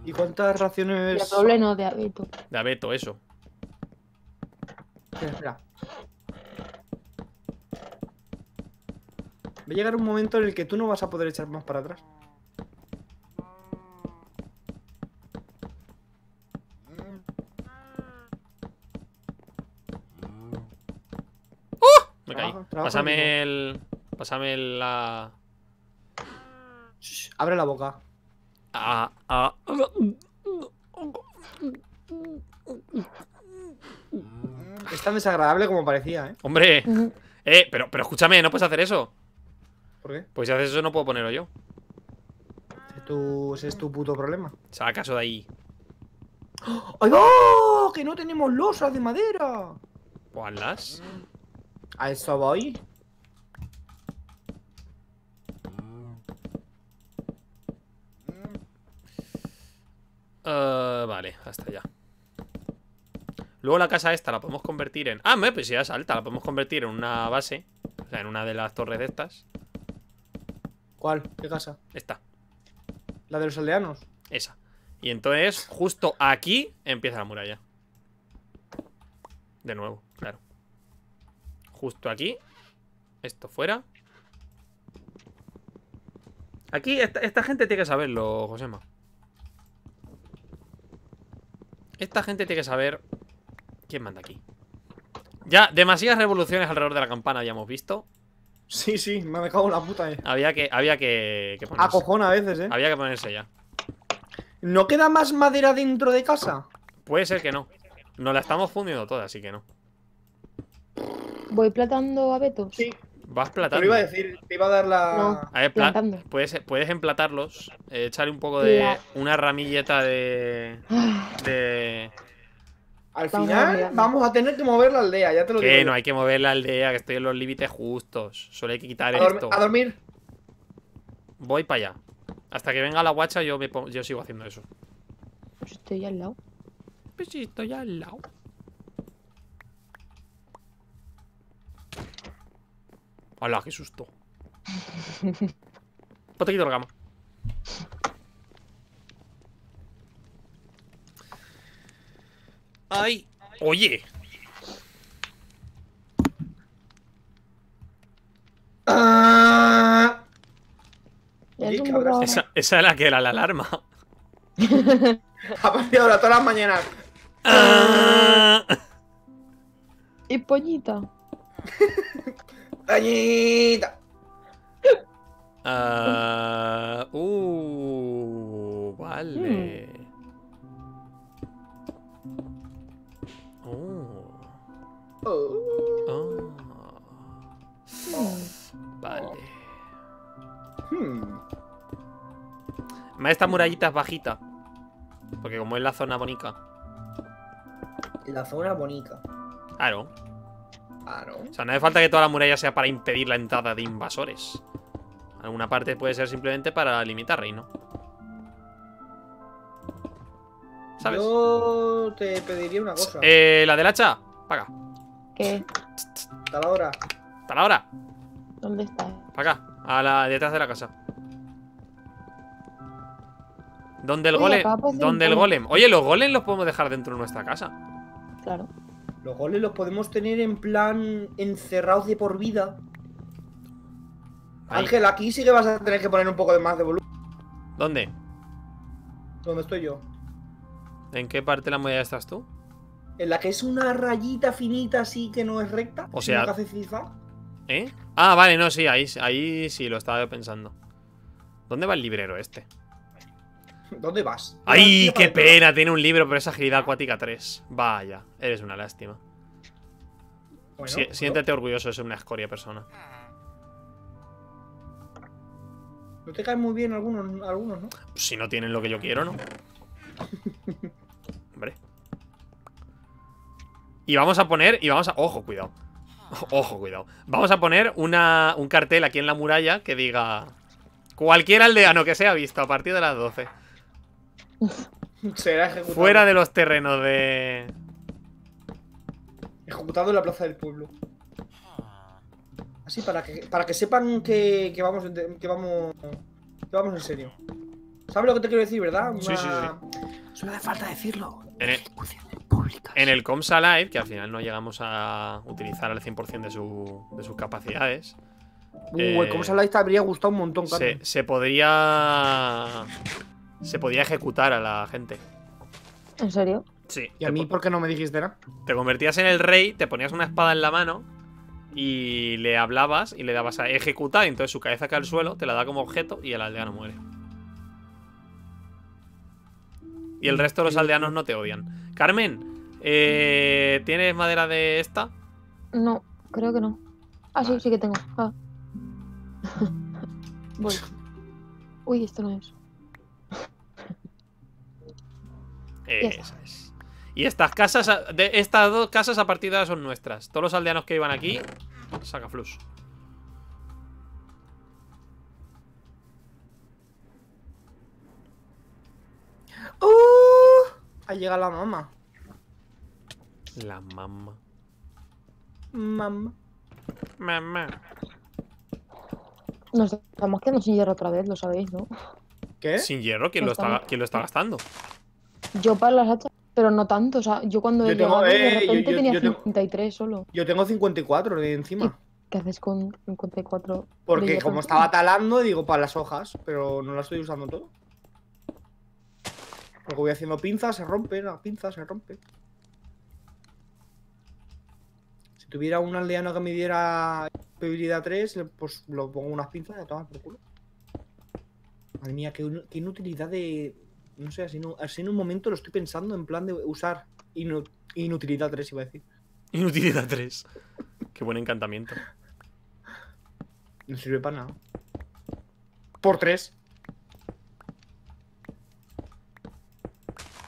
¿Y cuántas raciones...? De roble no, de abeto. De abeto, eso. Espera, espera. Va a llegar un momento en el que tú no vas a poder echar más para atrás. Pásame el. Pásame la. abre la boca. Ah, ah. Mm, Es tan desagradable como parecía, ¿eh? Hombre, eh, pero, pero escúchame, no puedes hacer eso. ¿Por qué? Pues si haces eso no puedo ponerlo yo. Ese es tu, puto problema. acaso de ahí. ¡Ay, no! ¡Que no tenemos losas de madera! Pues alas! A eso voy. Eh, vale, hasta allá. Luego la casa esta la podemos convertir en... Ah, me, pues ya es alta, la podemos convertir en una base. O sea, en una de las torres de estas. ¿Cuál? ¿Qué casa? Esta. ¿La de los aldeanos? Esa. Y entonces, justo aquí empieza la muralla. De nuevo, claro. Justo aquí. Esto fuera. Aquí esta, gente tiene que saberlo, Josema. Esta gente tiene que saber quién manda aquí. Ya, demasiadas revoluciones alrededor de la campana Ya hemos visto. Sí, sí, me ha dejado la puta, eh. Había que, había que, que a veces, eh. Había que ponerse ya. ¿No queda más madera dentro de casa? Puede ser que no. Nos la estamos fundiendo toda, así que no. ¿Voy platando abetos? Sí. Vas platando. Te iba a decir, te iba a dar la. a ver, Puedes, puedes emplatarlos, eh, Echarle un poco de. Una ramilleta de. Ah. de. Al final vamos a tener que mover la aldea, ya te lo digo. Que no hay que mover la aldea, que estoy en los límites justos. Solo hay que quitar esto. A dormir. Voy para allá. Hasta que venga la guacha, yo, me yo sigo haciendo eso. Pues estoy al lado. Pues sí, estoy al lado. ¡Hola qué susto! Te quito la cama. ¡Ay! ¡Oye! Ah. esa, esa era la que era la alarma. A partir de ahora, todas las mañanas. Ah. Y [LAUGHS] ¡Dañita! Ah, uh, vale. Oh. oh. Vale. Hmm. Más esta murallita es bajita. Porque como es la zona bonita. La zona bonita. Claro. O sea, no hace falta que toda la muralla sea para impedir la entrada de invasores. Alguna parte puede ser simplemente para limitar reino. ¿Sabes? Yo te pediría una cosa. Eh, la del hacha, paga. ¿Qué? Hasta la hora. Hasta la hora. ¿Dónde está? Para a la, detrás de la casa. ¿Dónde el golem? ¿Dónde el golem? Oye, los golems los podemos dejar dentro de nuestra casa. Claro. Los goles los podemos tener en plan encerrados de por vida. Ángel, aquí sí que vas a tener que poner un poco de más de volumen. ¿Dónde? ¿Dónde estoy yo? ¿En qué parte de la moneda estás tú? En la que es una rayita finita así que no es recta. O sea. Que ¿Eh? Ah, vale, no, sí, ahí, ahí sí lo estaba pensando. ¿Dónde va el librero este? [LAUGHS] ¿Dónde vas? ¡Ay, qué pena! Tiene un libro, pero es agilidad acuática 3. Vaya, eres una lástima. Bueno, siéntete orgulloso de una escoria persona. No te caen muy bien algunos, algunos ¿no? Si no tienen lo que yo quiero, ¿no? [LAUGHS] Hombre. Y vamos a poner, y vamos a... Ojo, cuidado. Ojo, cuidado. Vamos a poner una, un cartel aquí en la muralla que diga... Cualquier aldeano que sea visto a partir de las 12. [LAUGHS] Será ejecutado. Fuera de los terrenos de. Ejecutado en la plaza del pueblo. Así para que, para que sepan que, vamos, que vamos. en serio. ¿Sabes lo que te quiero decir, verdad? Sí, sí, sí. Solo hace falta decirlo. En el, Comsa Live que al final no llegamos a utilizar al 100% de, sus capacidades. Uh, el ComSA eh, te habría gustado un montón, se podría se podía ejecutar a la gente. ¿En serio? Sí. ¿Y a mí por qué no me dijiste nada? Te convertías en el rey, te ponías una espada en la mano y le hablabas y le dabas a ejecutar. entonces su cabeza cae al suelo, te la da como objeto y el aldeano muere. Y el resto de los aldeanos no te odian. Carmen, eh, ¿tienes madera de esta? No, creo que no. Ah, sí, sí que tengo. Ah. [LAUGHS] Voy. Uy, esto no es. Y estas casas, estas dos casas a partir de ahora son nuestras. Todos los aldeanos que iban aquí, saca flus. ¡Uh! Ahí llega la mamá. La mamá. Mamá. Mamá. Nos estamos quedando sin hierro otra vez, lo sabéis, ¿no? ¿Qué? ¿Sin hierro? ¿Quién, lo está, ¿quién lo está gastando? Yo para las hachas, pero no tanto. O sea, yo cuando he tengo, eh, yo, tenía 53 solo. Yo tengo 54 de encima. ¿Qué haces con 54? Porque como estaba talando, digo para las hojas, pero no las estoy usando todo. Porque voy haciendo pinzas, se rompe, la pinzas, se rompe. Si tuviera un aldeano que me diera habilidad 3, pues lo pongo unas pinzas y a tomar por culo. Madre mía, qué inutilidad de, no sé, así, no, así en un momento lo estoy pensando en plan de usar Inutilidad 3, iba a decir. Inutilidad 3. Qué buen encantamiento. No sirve para nada. Por 3.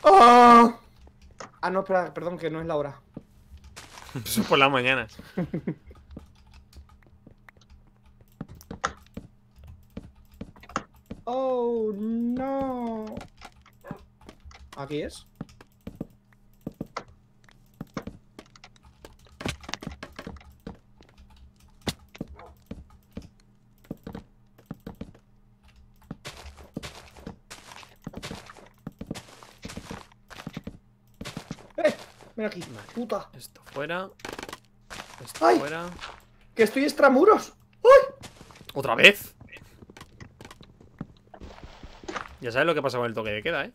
Ah, no, espera, perdón, que no es la hora. Eso [LAUGHS] por las mañana oh, no. Aquí es. ¡Eh! aquí, puta. Esto fuera. Esto fuera. ¡Que estoy extramuros! ¡Uy! ¿Otra vez? Ya sabes lo que pasa con el toque de queda, ¿eh?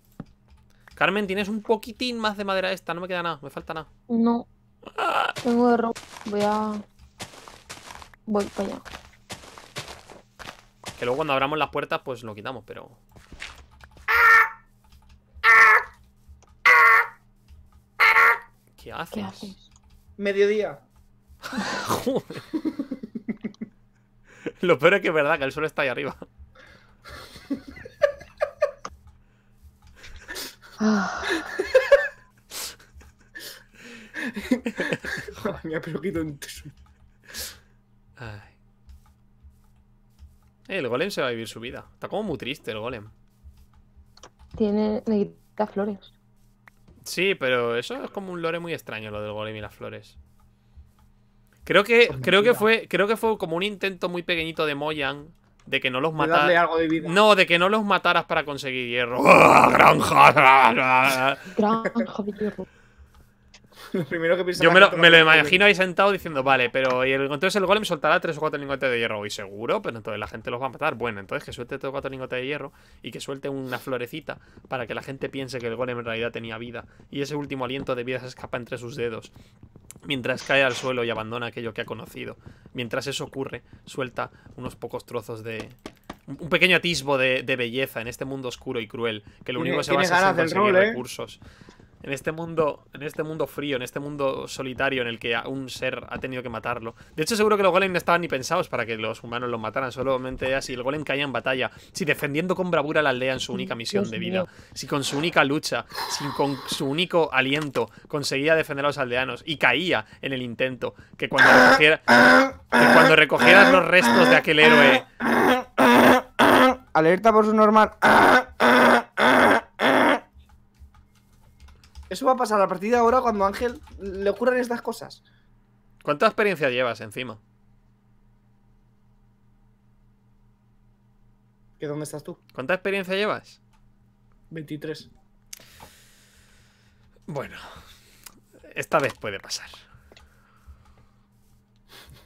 Carmen, tienes un poquitín más de madera esta, no me queda nada, me falta nada. No. Ah. Tengo de ropa. Voy a. Voy para allá. Que luego cuando abramos las puertas, pues lo quitamos, pero. ¿Qué haces? Mediodía. [LAUGHS] [LAUGHS] Lo peor es que es verdad que el sol está ahí arriba. Ah. Ay. El golem se va a vivir su vida. Está como muy triste el golem. Tiene. Necesita flores. Sí, pero eso es como un lore muy extraño, lo del golem y las flores. Creo que, pues creo que fue, creo que fue como un intento muy pequeñito de Moyan de que no los mataras. algo de No, de que no los mataras para conseguir hierro. [LAUGHS] ¡Ah, granja! granja hierro. [LAUGHS] Yo me lo, me imagino ahí sentado diciendo, vale, pero y entonces el golem soltará tres o cuatro lingotes de hierro. Y seguro, pero entonces la gente los va a matar. Bueno, entonces que suelte tres o cuatro lingotes de hierro y que suelte una florecita para que la gente piense que el golem en realidad tenía vida. Y ese último aliento de vida se escapa entre sus dedos. Mientras cae al suelo y abandona aquello que ha conocido. Mientras eso ocurre, suelta unos pocos trozos de, un pequeño atisbo de, belleza en este mundo oscuro y cruel, que lo único que se basa en ¿eh? recursos en este mundo, en este mundo frío, en este mundo solitario en el que un ser ha tenido que matarlo. De hecho, seguro que los golems no estaban ni pensados para que los humanos los mataran, solamente así el golem caía en batalla, si defendiendo con bravura la aldea en su única misión de vida, si con su única lucha, si con su único aliento conseguía defender a los aldeanos y caía en el intento, que cuando recogiera, que cuando recogieras los restos de aquel héroe Alerta por su normal. Eso va a pasar a partir de ahora cuando Ángel le ocurran estas cosas. ¿Cuánta experiencia llevas encima? ¿Qué dónde estás tú? ¿Cuánta experiencia llevas? 23. Bueno, esta vez puede pasar.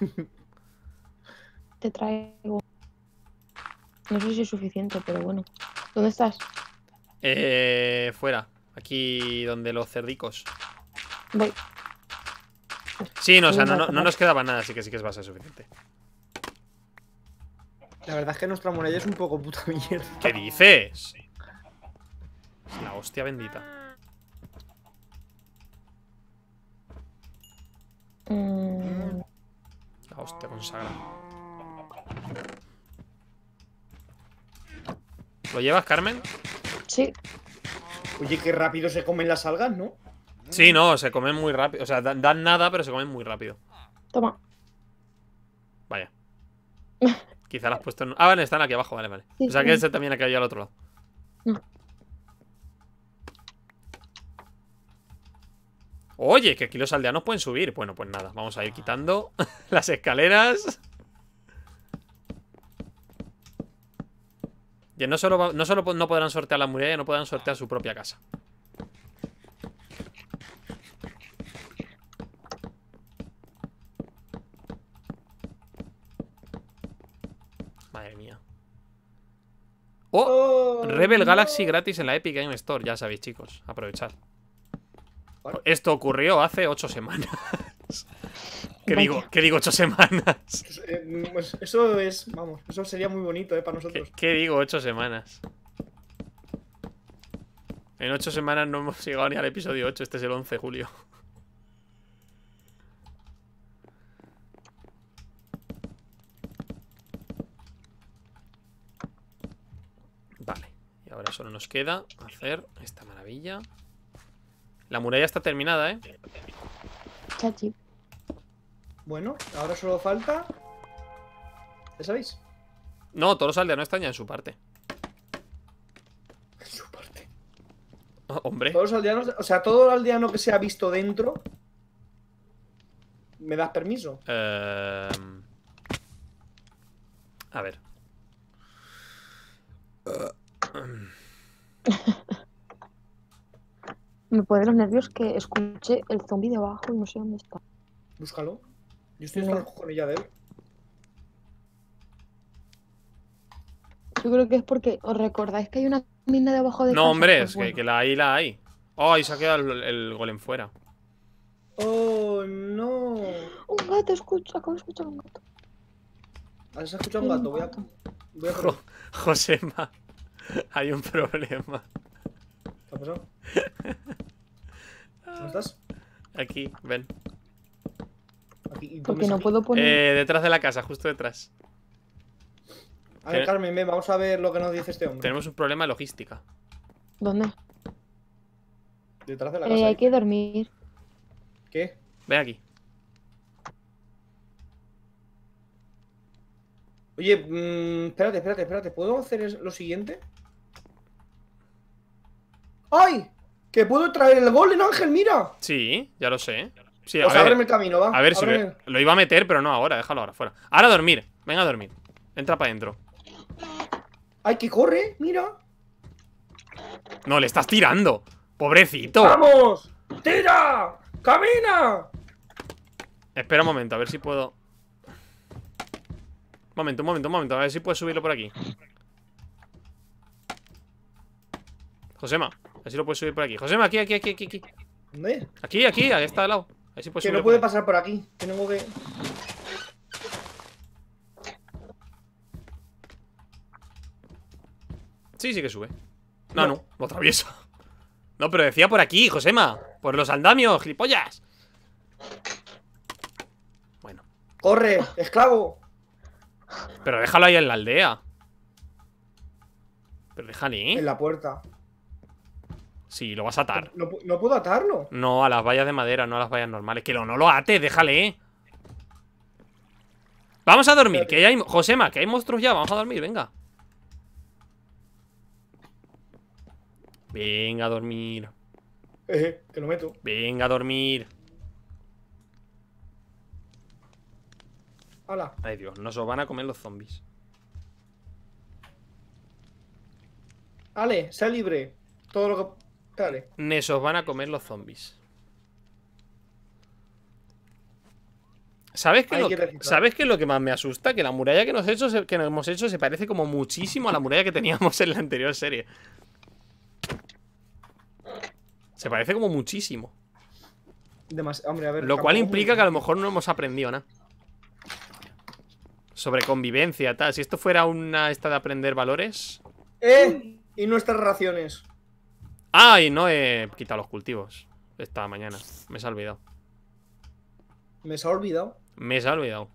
[LAUGHS] Te traigo. No sé si es suficiente, pero bueno. ¿Dónde estás? Eh, fuera. Aquí donde los cerdicos. Sí, no, o sea, no, nos quedaba nada, así que sí que es base suficiente. La verdad es que nuestra muralla es un poco puta mierda. ¿Qué dices? la hostia bendita. Mm. La hostia consagrada. ¿Lo llevas, Carmen? Sí. Oye, qué rápido se comen las algas, ¿no? Sí, no, se comen muy rápido. O sea, dan, nada, pero se comen muy rápido. Toma. Vaya. [LAUGHS] Quizá las has puesto en... Ah, vale, están aquí abajo, vale, vale. o sea que ese también ha caído al otro lado. Mm. Oye, que aquí los aldeanos pueden subir. Bueno, pues nada, vamos a ir quitando [LAUGHS] las escaleras. Y no solo, no podrán sortear la muralla, no podrán sortear su propia casa. Madre mía. Oh, Rebel Galaxy gratis en la Epic Game Store. Ya sabéis, chicos. Aprovechad. Esto ocurrió hace ocho semanas. [LAUGHS] ¿Qué digo? ¿Qué digo? ¿Ocho semanas? Eh, mm, pues eso es, vamos, eso sería muy bonito eh, para nosotros. ¿Qué, digo? Ocho semanas. En ocho semanas no hemos llegado ni al episodio 8, este es el 11 de julio. Vale, y ahora solo nos queda hacer esta maravilla. La muralla está terminada, ¿eh? Chachi. Bueno, ahora solo falta... ¿Ya sabéis? No, todos los aldeanos están ya en su parte. En su parte. Ah, hombre. Todos aldeanos... O sea, todo el aldeano que se ha visto dentro... ¿Me das permiso? Eh, a ver. [LAUGHS] Me pone los nervios que escuché el zombi de abajo y no sé dónde está. Búscalo. Yo estoy en la cojonilla de él. Yo creo que es porque os recordáis que hay una mina debajo de. No, hombre, ah, es que, que, la hay, la hay. oh y se ha quedado el, golem fuera! ¡Oh, no! Un gato, escucha. acabo de escuchar un gato. ¿Has escuchado un gato? Voy a. Voy a Josema, hay un problema. ¿Qué ha pasado? ¿Dónde [LAUGHS] estás? Aquí, ven. Porque no puedo poner. Eh, detrás de la casa, justo detrás. A ver, Carmen, vamos a ver lo que nos dice este hombre. Tenemos un problema de logística. ¿Dónde? Detrás de la eh, hay ¿eh? que dormir. ¿Qué? Ven aquí. Oye, mm, espérate, espérate, espérate. ¿Puedo hacer lo siguiente? ¡Ay! ¡Que puedo traer el golem, Ángel! ¡Mira! Sí, ya lo sé. Sí, a ver, el camino, va. A ver si lo, iba a meter, pero no ahora, déjalo ahora, fuera. Ahora a dormir, venga a dormir. Entra para adentro. ¡Ay, que corre! ¡Mira! No, le estás tirando. ¡Pobrecito! ¡Vamos! ¡Tira! ¡Camina! Espera un momento, a ver si puedo. Un momento, un momento, un momento, a ver si puedes subirlo por aquí. Josema, a ver si lo puedes subir por aquí. Josema, aquí, aquí, aquí, aquí. aquí. Aquí, aquí, aquí está al lado que no puede pasar por aquí. Tengo que... Sí, sí que sube. No, no, lo atraviesa. No, pero decía por aquí, Josema. Por los andamios, gilipollas. Bueno. ¡Corre, esclavo! Pero déjalo ahí en la aldea. Pero déjale, ¿eh? En la puerta. Sí, lo vas a atar. ¿No, puedo atarlo? No, a las vallas de madera, no a las vallas normales. Que no lo ate, déjale, ¿eh? Vamos a dormir, que hay... Josema, que hay monstruos ya, vamos a dormir, venga. Venga a dormir. Eh, lo meto. Venga a dormir. Hola. Ay, Dios, nos van a comer los zombies. Ale, sea libre. Todo lo que Nesos van a comer los zombies. ¿Sabes qué, es lo que más me asusta? Que la muralla que nos, hemos hecho se parece como muchísimo a la muralla que teníamos en la anterior serie. Se parece como muchísimo. lo cual implica que a lo mejor no hemos aprendido nada. Sobre convivencia, tal. Si esto fuera una esta de aprender valores. ¡Eh! Y nuestras raciones. Ah, no he quitado los cultivos esta mañana. Me se ha olvidado. ¿Me se ha olvidado? Me se ha olvidado.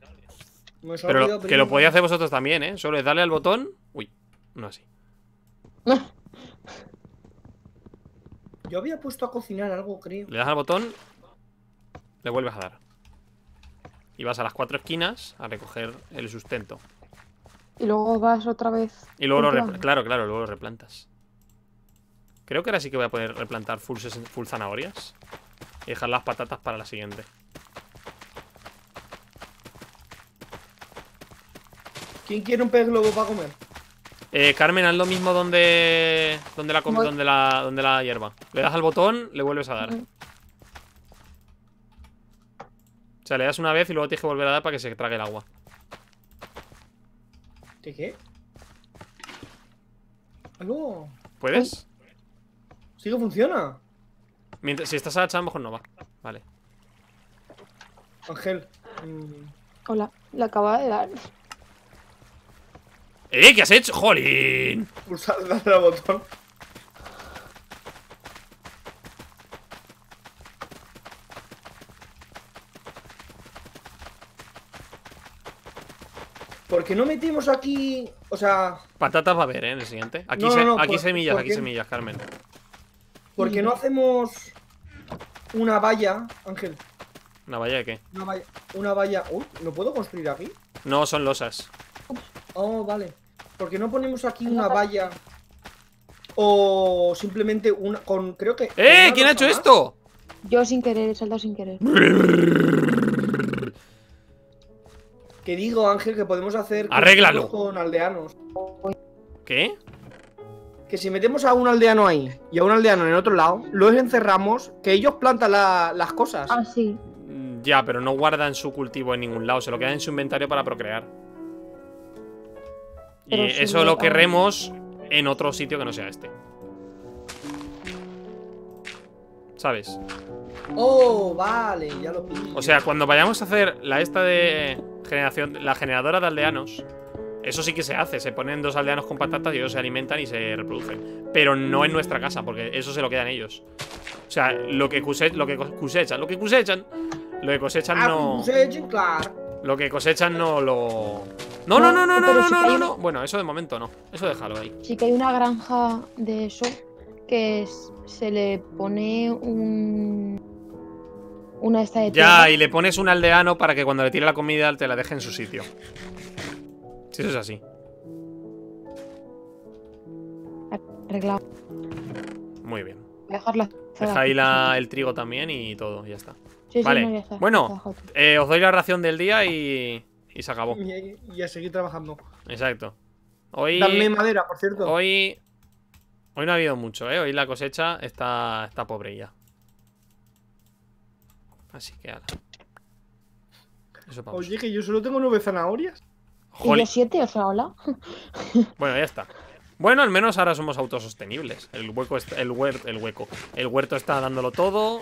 Pero que lo podéis hacer vosotros también, ¿eh? Solo es darle al botón... Uy, no así. [LAUGHS] Yo había puesto a cocinar algo, creo. Le das al botón, le vuelves a dar. Y vas a las cuatro esquinas a recoger el sustento. Y luego vas otra vez. Y luego lo replantas. Claro, claro, luego lo replantas. Creo que ahora sí que voy a poder replantar full, zanahorias. Y dejar las patatas para la siguiente. ¿Quién quiere un pez globo para comer? Eh, Carmen, haz lo mismo donde, donde, la, la, donde la hierba. Le das al botón, le vuelves a dar. O sea, le das una vez y luego tienes que volver a dar para que se trague el agua. ¿De qué? ¿Puedes? Sí que funciona. si estás agachado, mejor no va. Vale. Ángel. Hola, la acaba de dar. ¡Eh! ¿Qué has hecho? ¡Jolín! Pulsa, el botón. ¿Por qué no metimos aquí? O sea. Patatas va a haber, ¿eh? En el siguiente. Aquí, aquí semillas, aquí semillas, Carmen. ¿Por qué mm. no hacemos una valla, Ángel? ¿Una valla de qué? Una valla. Una valla. Uy, ¿lo puedo construir aquí? No, son losas. Oh, vale. ¿Por qué no ponemos aquí una valla? O simplemente una. Con. Creo que. ¡Eh! ¿Quién ha hecho esto? Yo sin querer, he saltado sin querer. Que digo, Ángel, que podemos hacer. Arréglalo. Con aldeanos. ¿Qué? que si metemos a un aldeano ahí y a un aldeano en otro lado, los encerramos, que ellos plantan las cosas. Ah, sí. Mm, ya, pero no guardan su cultivo en ningún lado, se lo quedan en su inventario para procrear. y eso lo ah. querremos en otro sitio que no sea este. ¿Sabes? Oh, vale, ya lo pillo. O sea, cuando vayamos a hacer la esta de generación, la generadora de aldeanos, eso sí que se hace, se ponen dos aldeanos con patatas y ellos se alimentan y se reproducen. Pero no en nuestra casa, porque eso se lo quedan ellos. O sea, lo que, cosechan, lo que cosechan, lo que cosechan, lo que cosechan ah, no... Lo que cosechan no lo... No, no, no, no, no, no, no, Bueno, eso de momento no. Eso déjalo ahí. Sí que hay una granja de eso que se le pone un... Una esta de Ya, y le pones un aldeano para que cuando le tire la comida te la deje en su sitio. Si eso es así. Arreglado. Muy bien. Deja ahí el trigo también y todo, ya está. vale, bueno, eh, os doy la ración del día y, y se acabó. Y, a seguir trabajando. Exacto. Hoy. Dame madera, por cierto. Hoy. Hoy no ha habido mucho, ¿eh? Hoy la cosecha está, está pobre ya. Así que ala. Eso Oye, que yo solo tengo nueve zanahorias siete, o sea, hola. [LAUGHS] Bueno, ya está. Bueno, al menos ahora somos autosostenibles. El hueco, está, el, huerto, el hueco, el huerto está dándolo todo.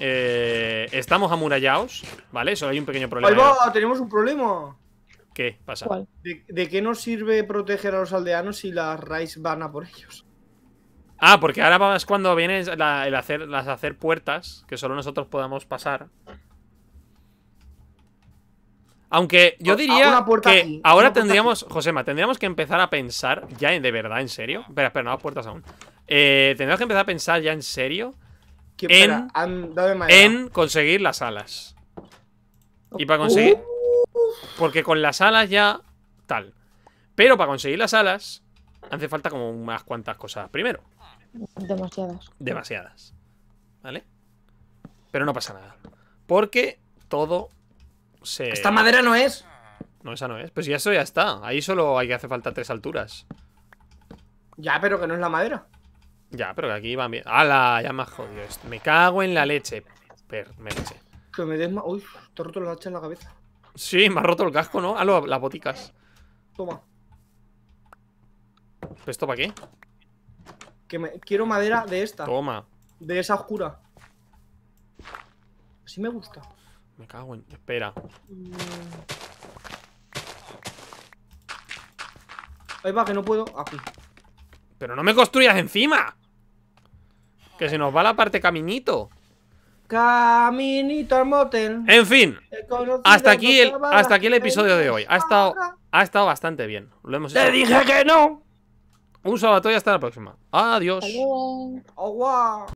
Eh, estamos amurallados, ¿vale? Solo hay un pequeño problema. Va, tenemos un problema. ¿Qué pasa? ¿De, qué nos sirve proteger a los aldeanos si las raíces van a por ellos? Ah, porque ahora es cuando vienes el hacer, las hacer puertas que solo nosotros podamos pasar. Aunque yo diría que ahora tendríamos, Josema, tendríamos que empezar a pensar ya en, de verdad, en serio. Espera, espera, no las puertas aún. Eh, tendríamos que empezar a pensar ya en serio en, en conseguir las alas. Y para conseguir... Porque con las alas ya... Tal. Pero para conseguir las alas hace falta como unas cuantas cosas. Primero. Demasiadas. Demasiadas. ¿Vale? Pero no pasa nada. Porque todo esta madera no es. No, esa no es. Pues ya eso ya está. Ahí solo hay que hace falta tres alturas. Ya, pero que no es la madera. Ya, pero que aquí va bien. ¡Hala! Ya me has jodido esto. Me cago en la leche. Per, me leche. Que me des Uy, te ha roto la hacha en la cabeza. Sí, me ha roto el casco, ¿no? Ah, las boticas. Toma. ¿Esto para qué? Que me... Quiero madera de esta. Toma. De esa oscura. Así me gusta. Me cago en... Espera. Ahí va, que no puedo. Aquí. Ah, Pero no me construyas encima. Que se nos va la parte caminito. Caminito al motel. En fin. Hasta aquí, el, hasta aquí el episodio de hoy. Ha estado, ha estado bastante bien. Lo hemos ¡Te dije que no! Un sábado y hasta la próxima. Adiós. Adiós.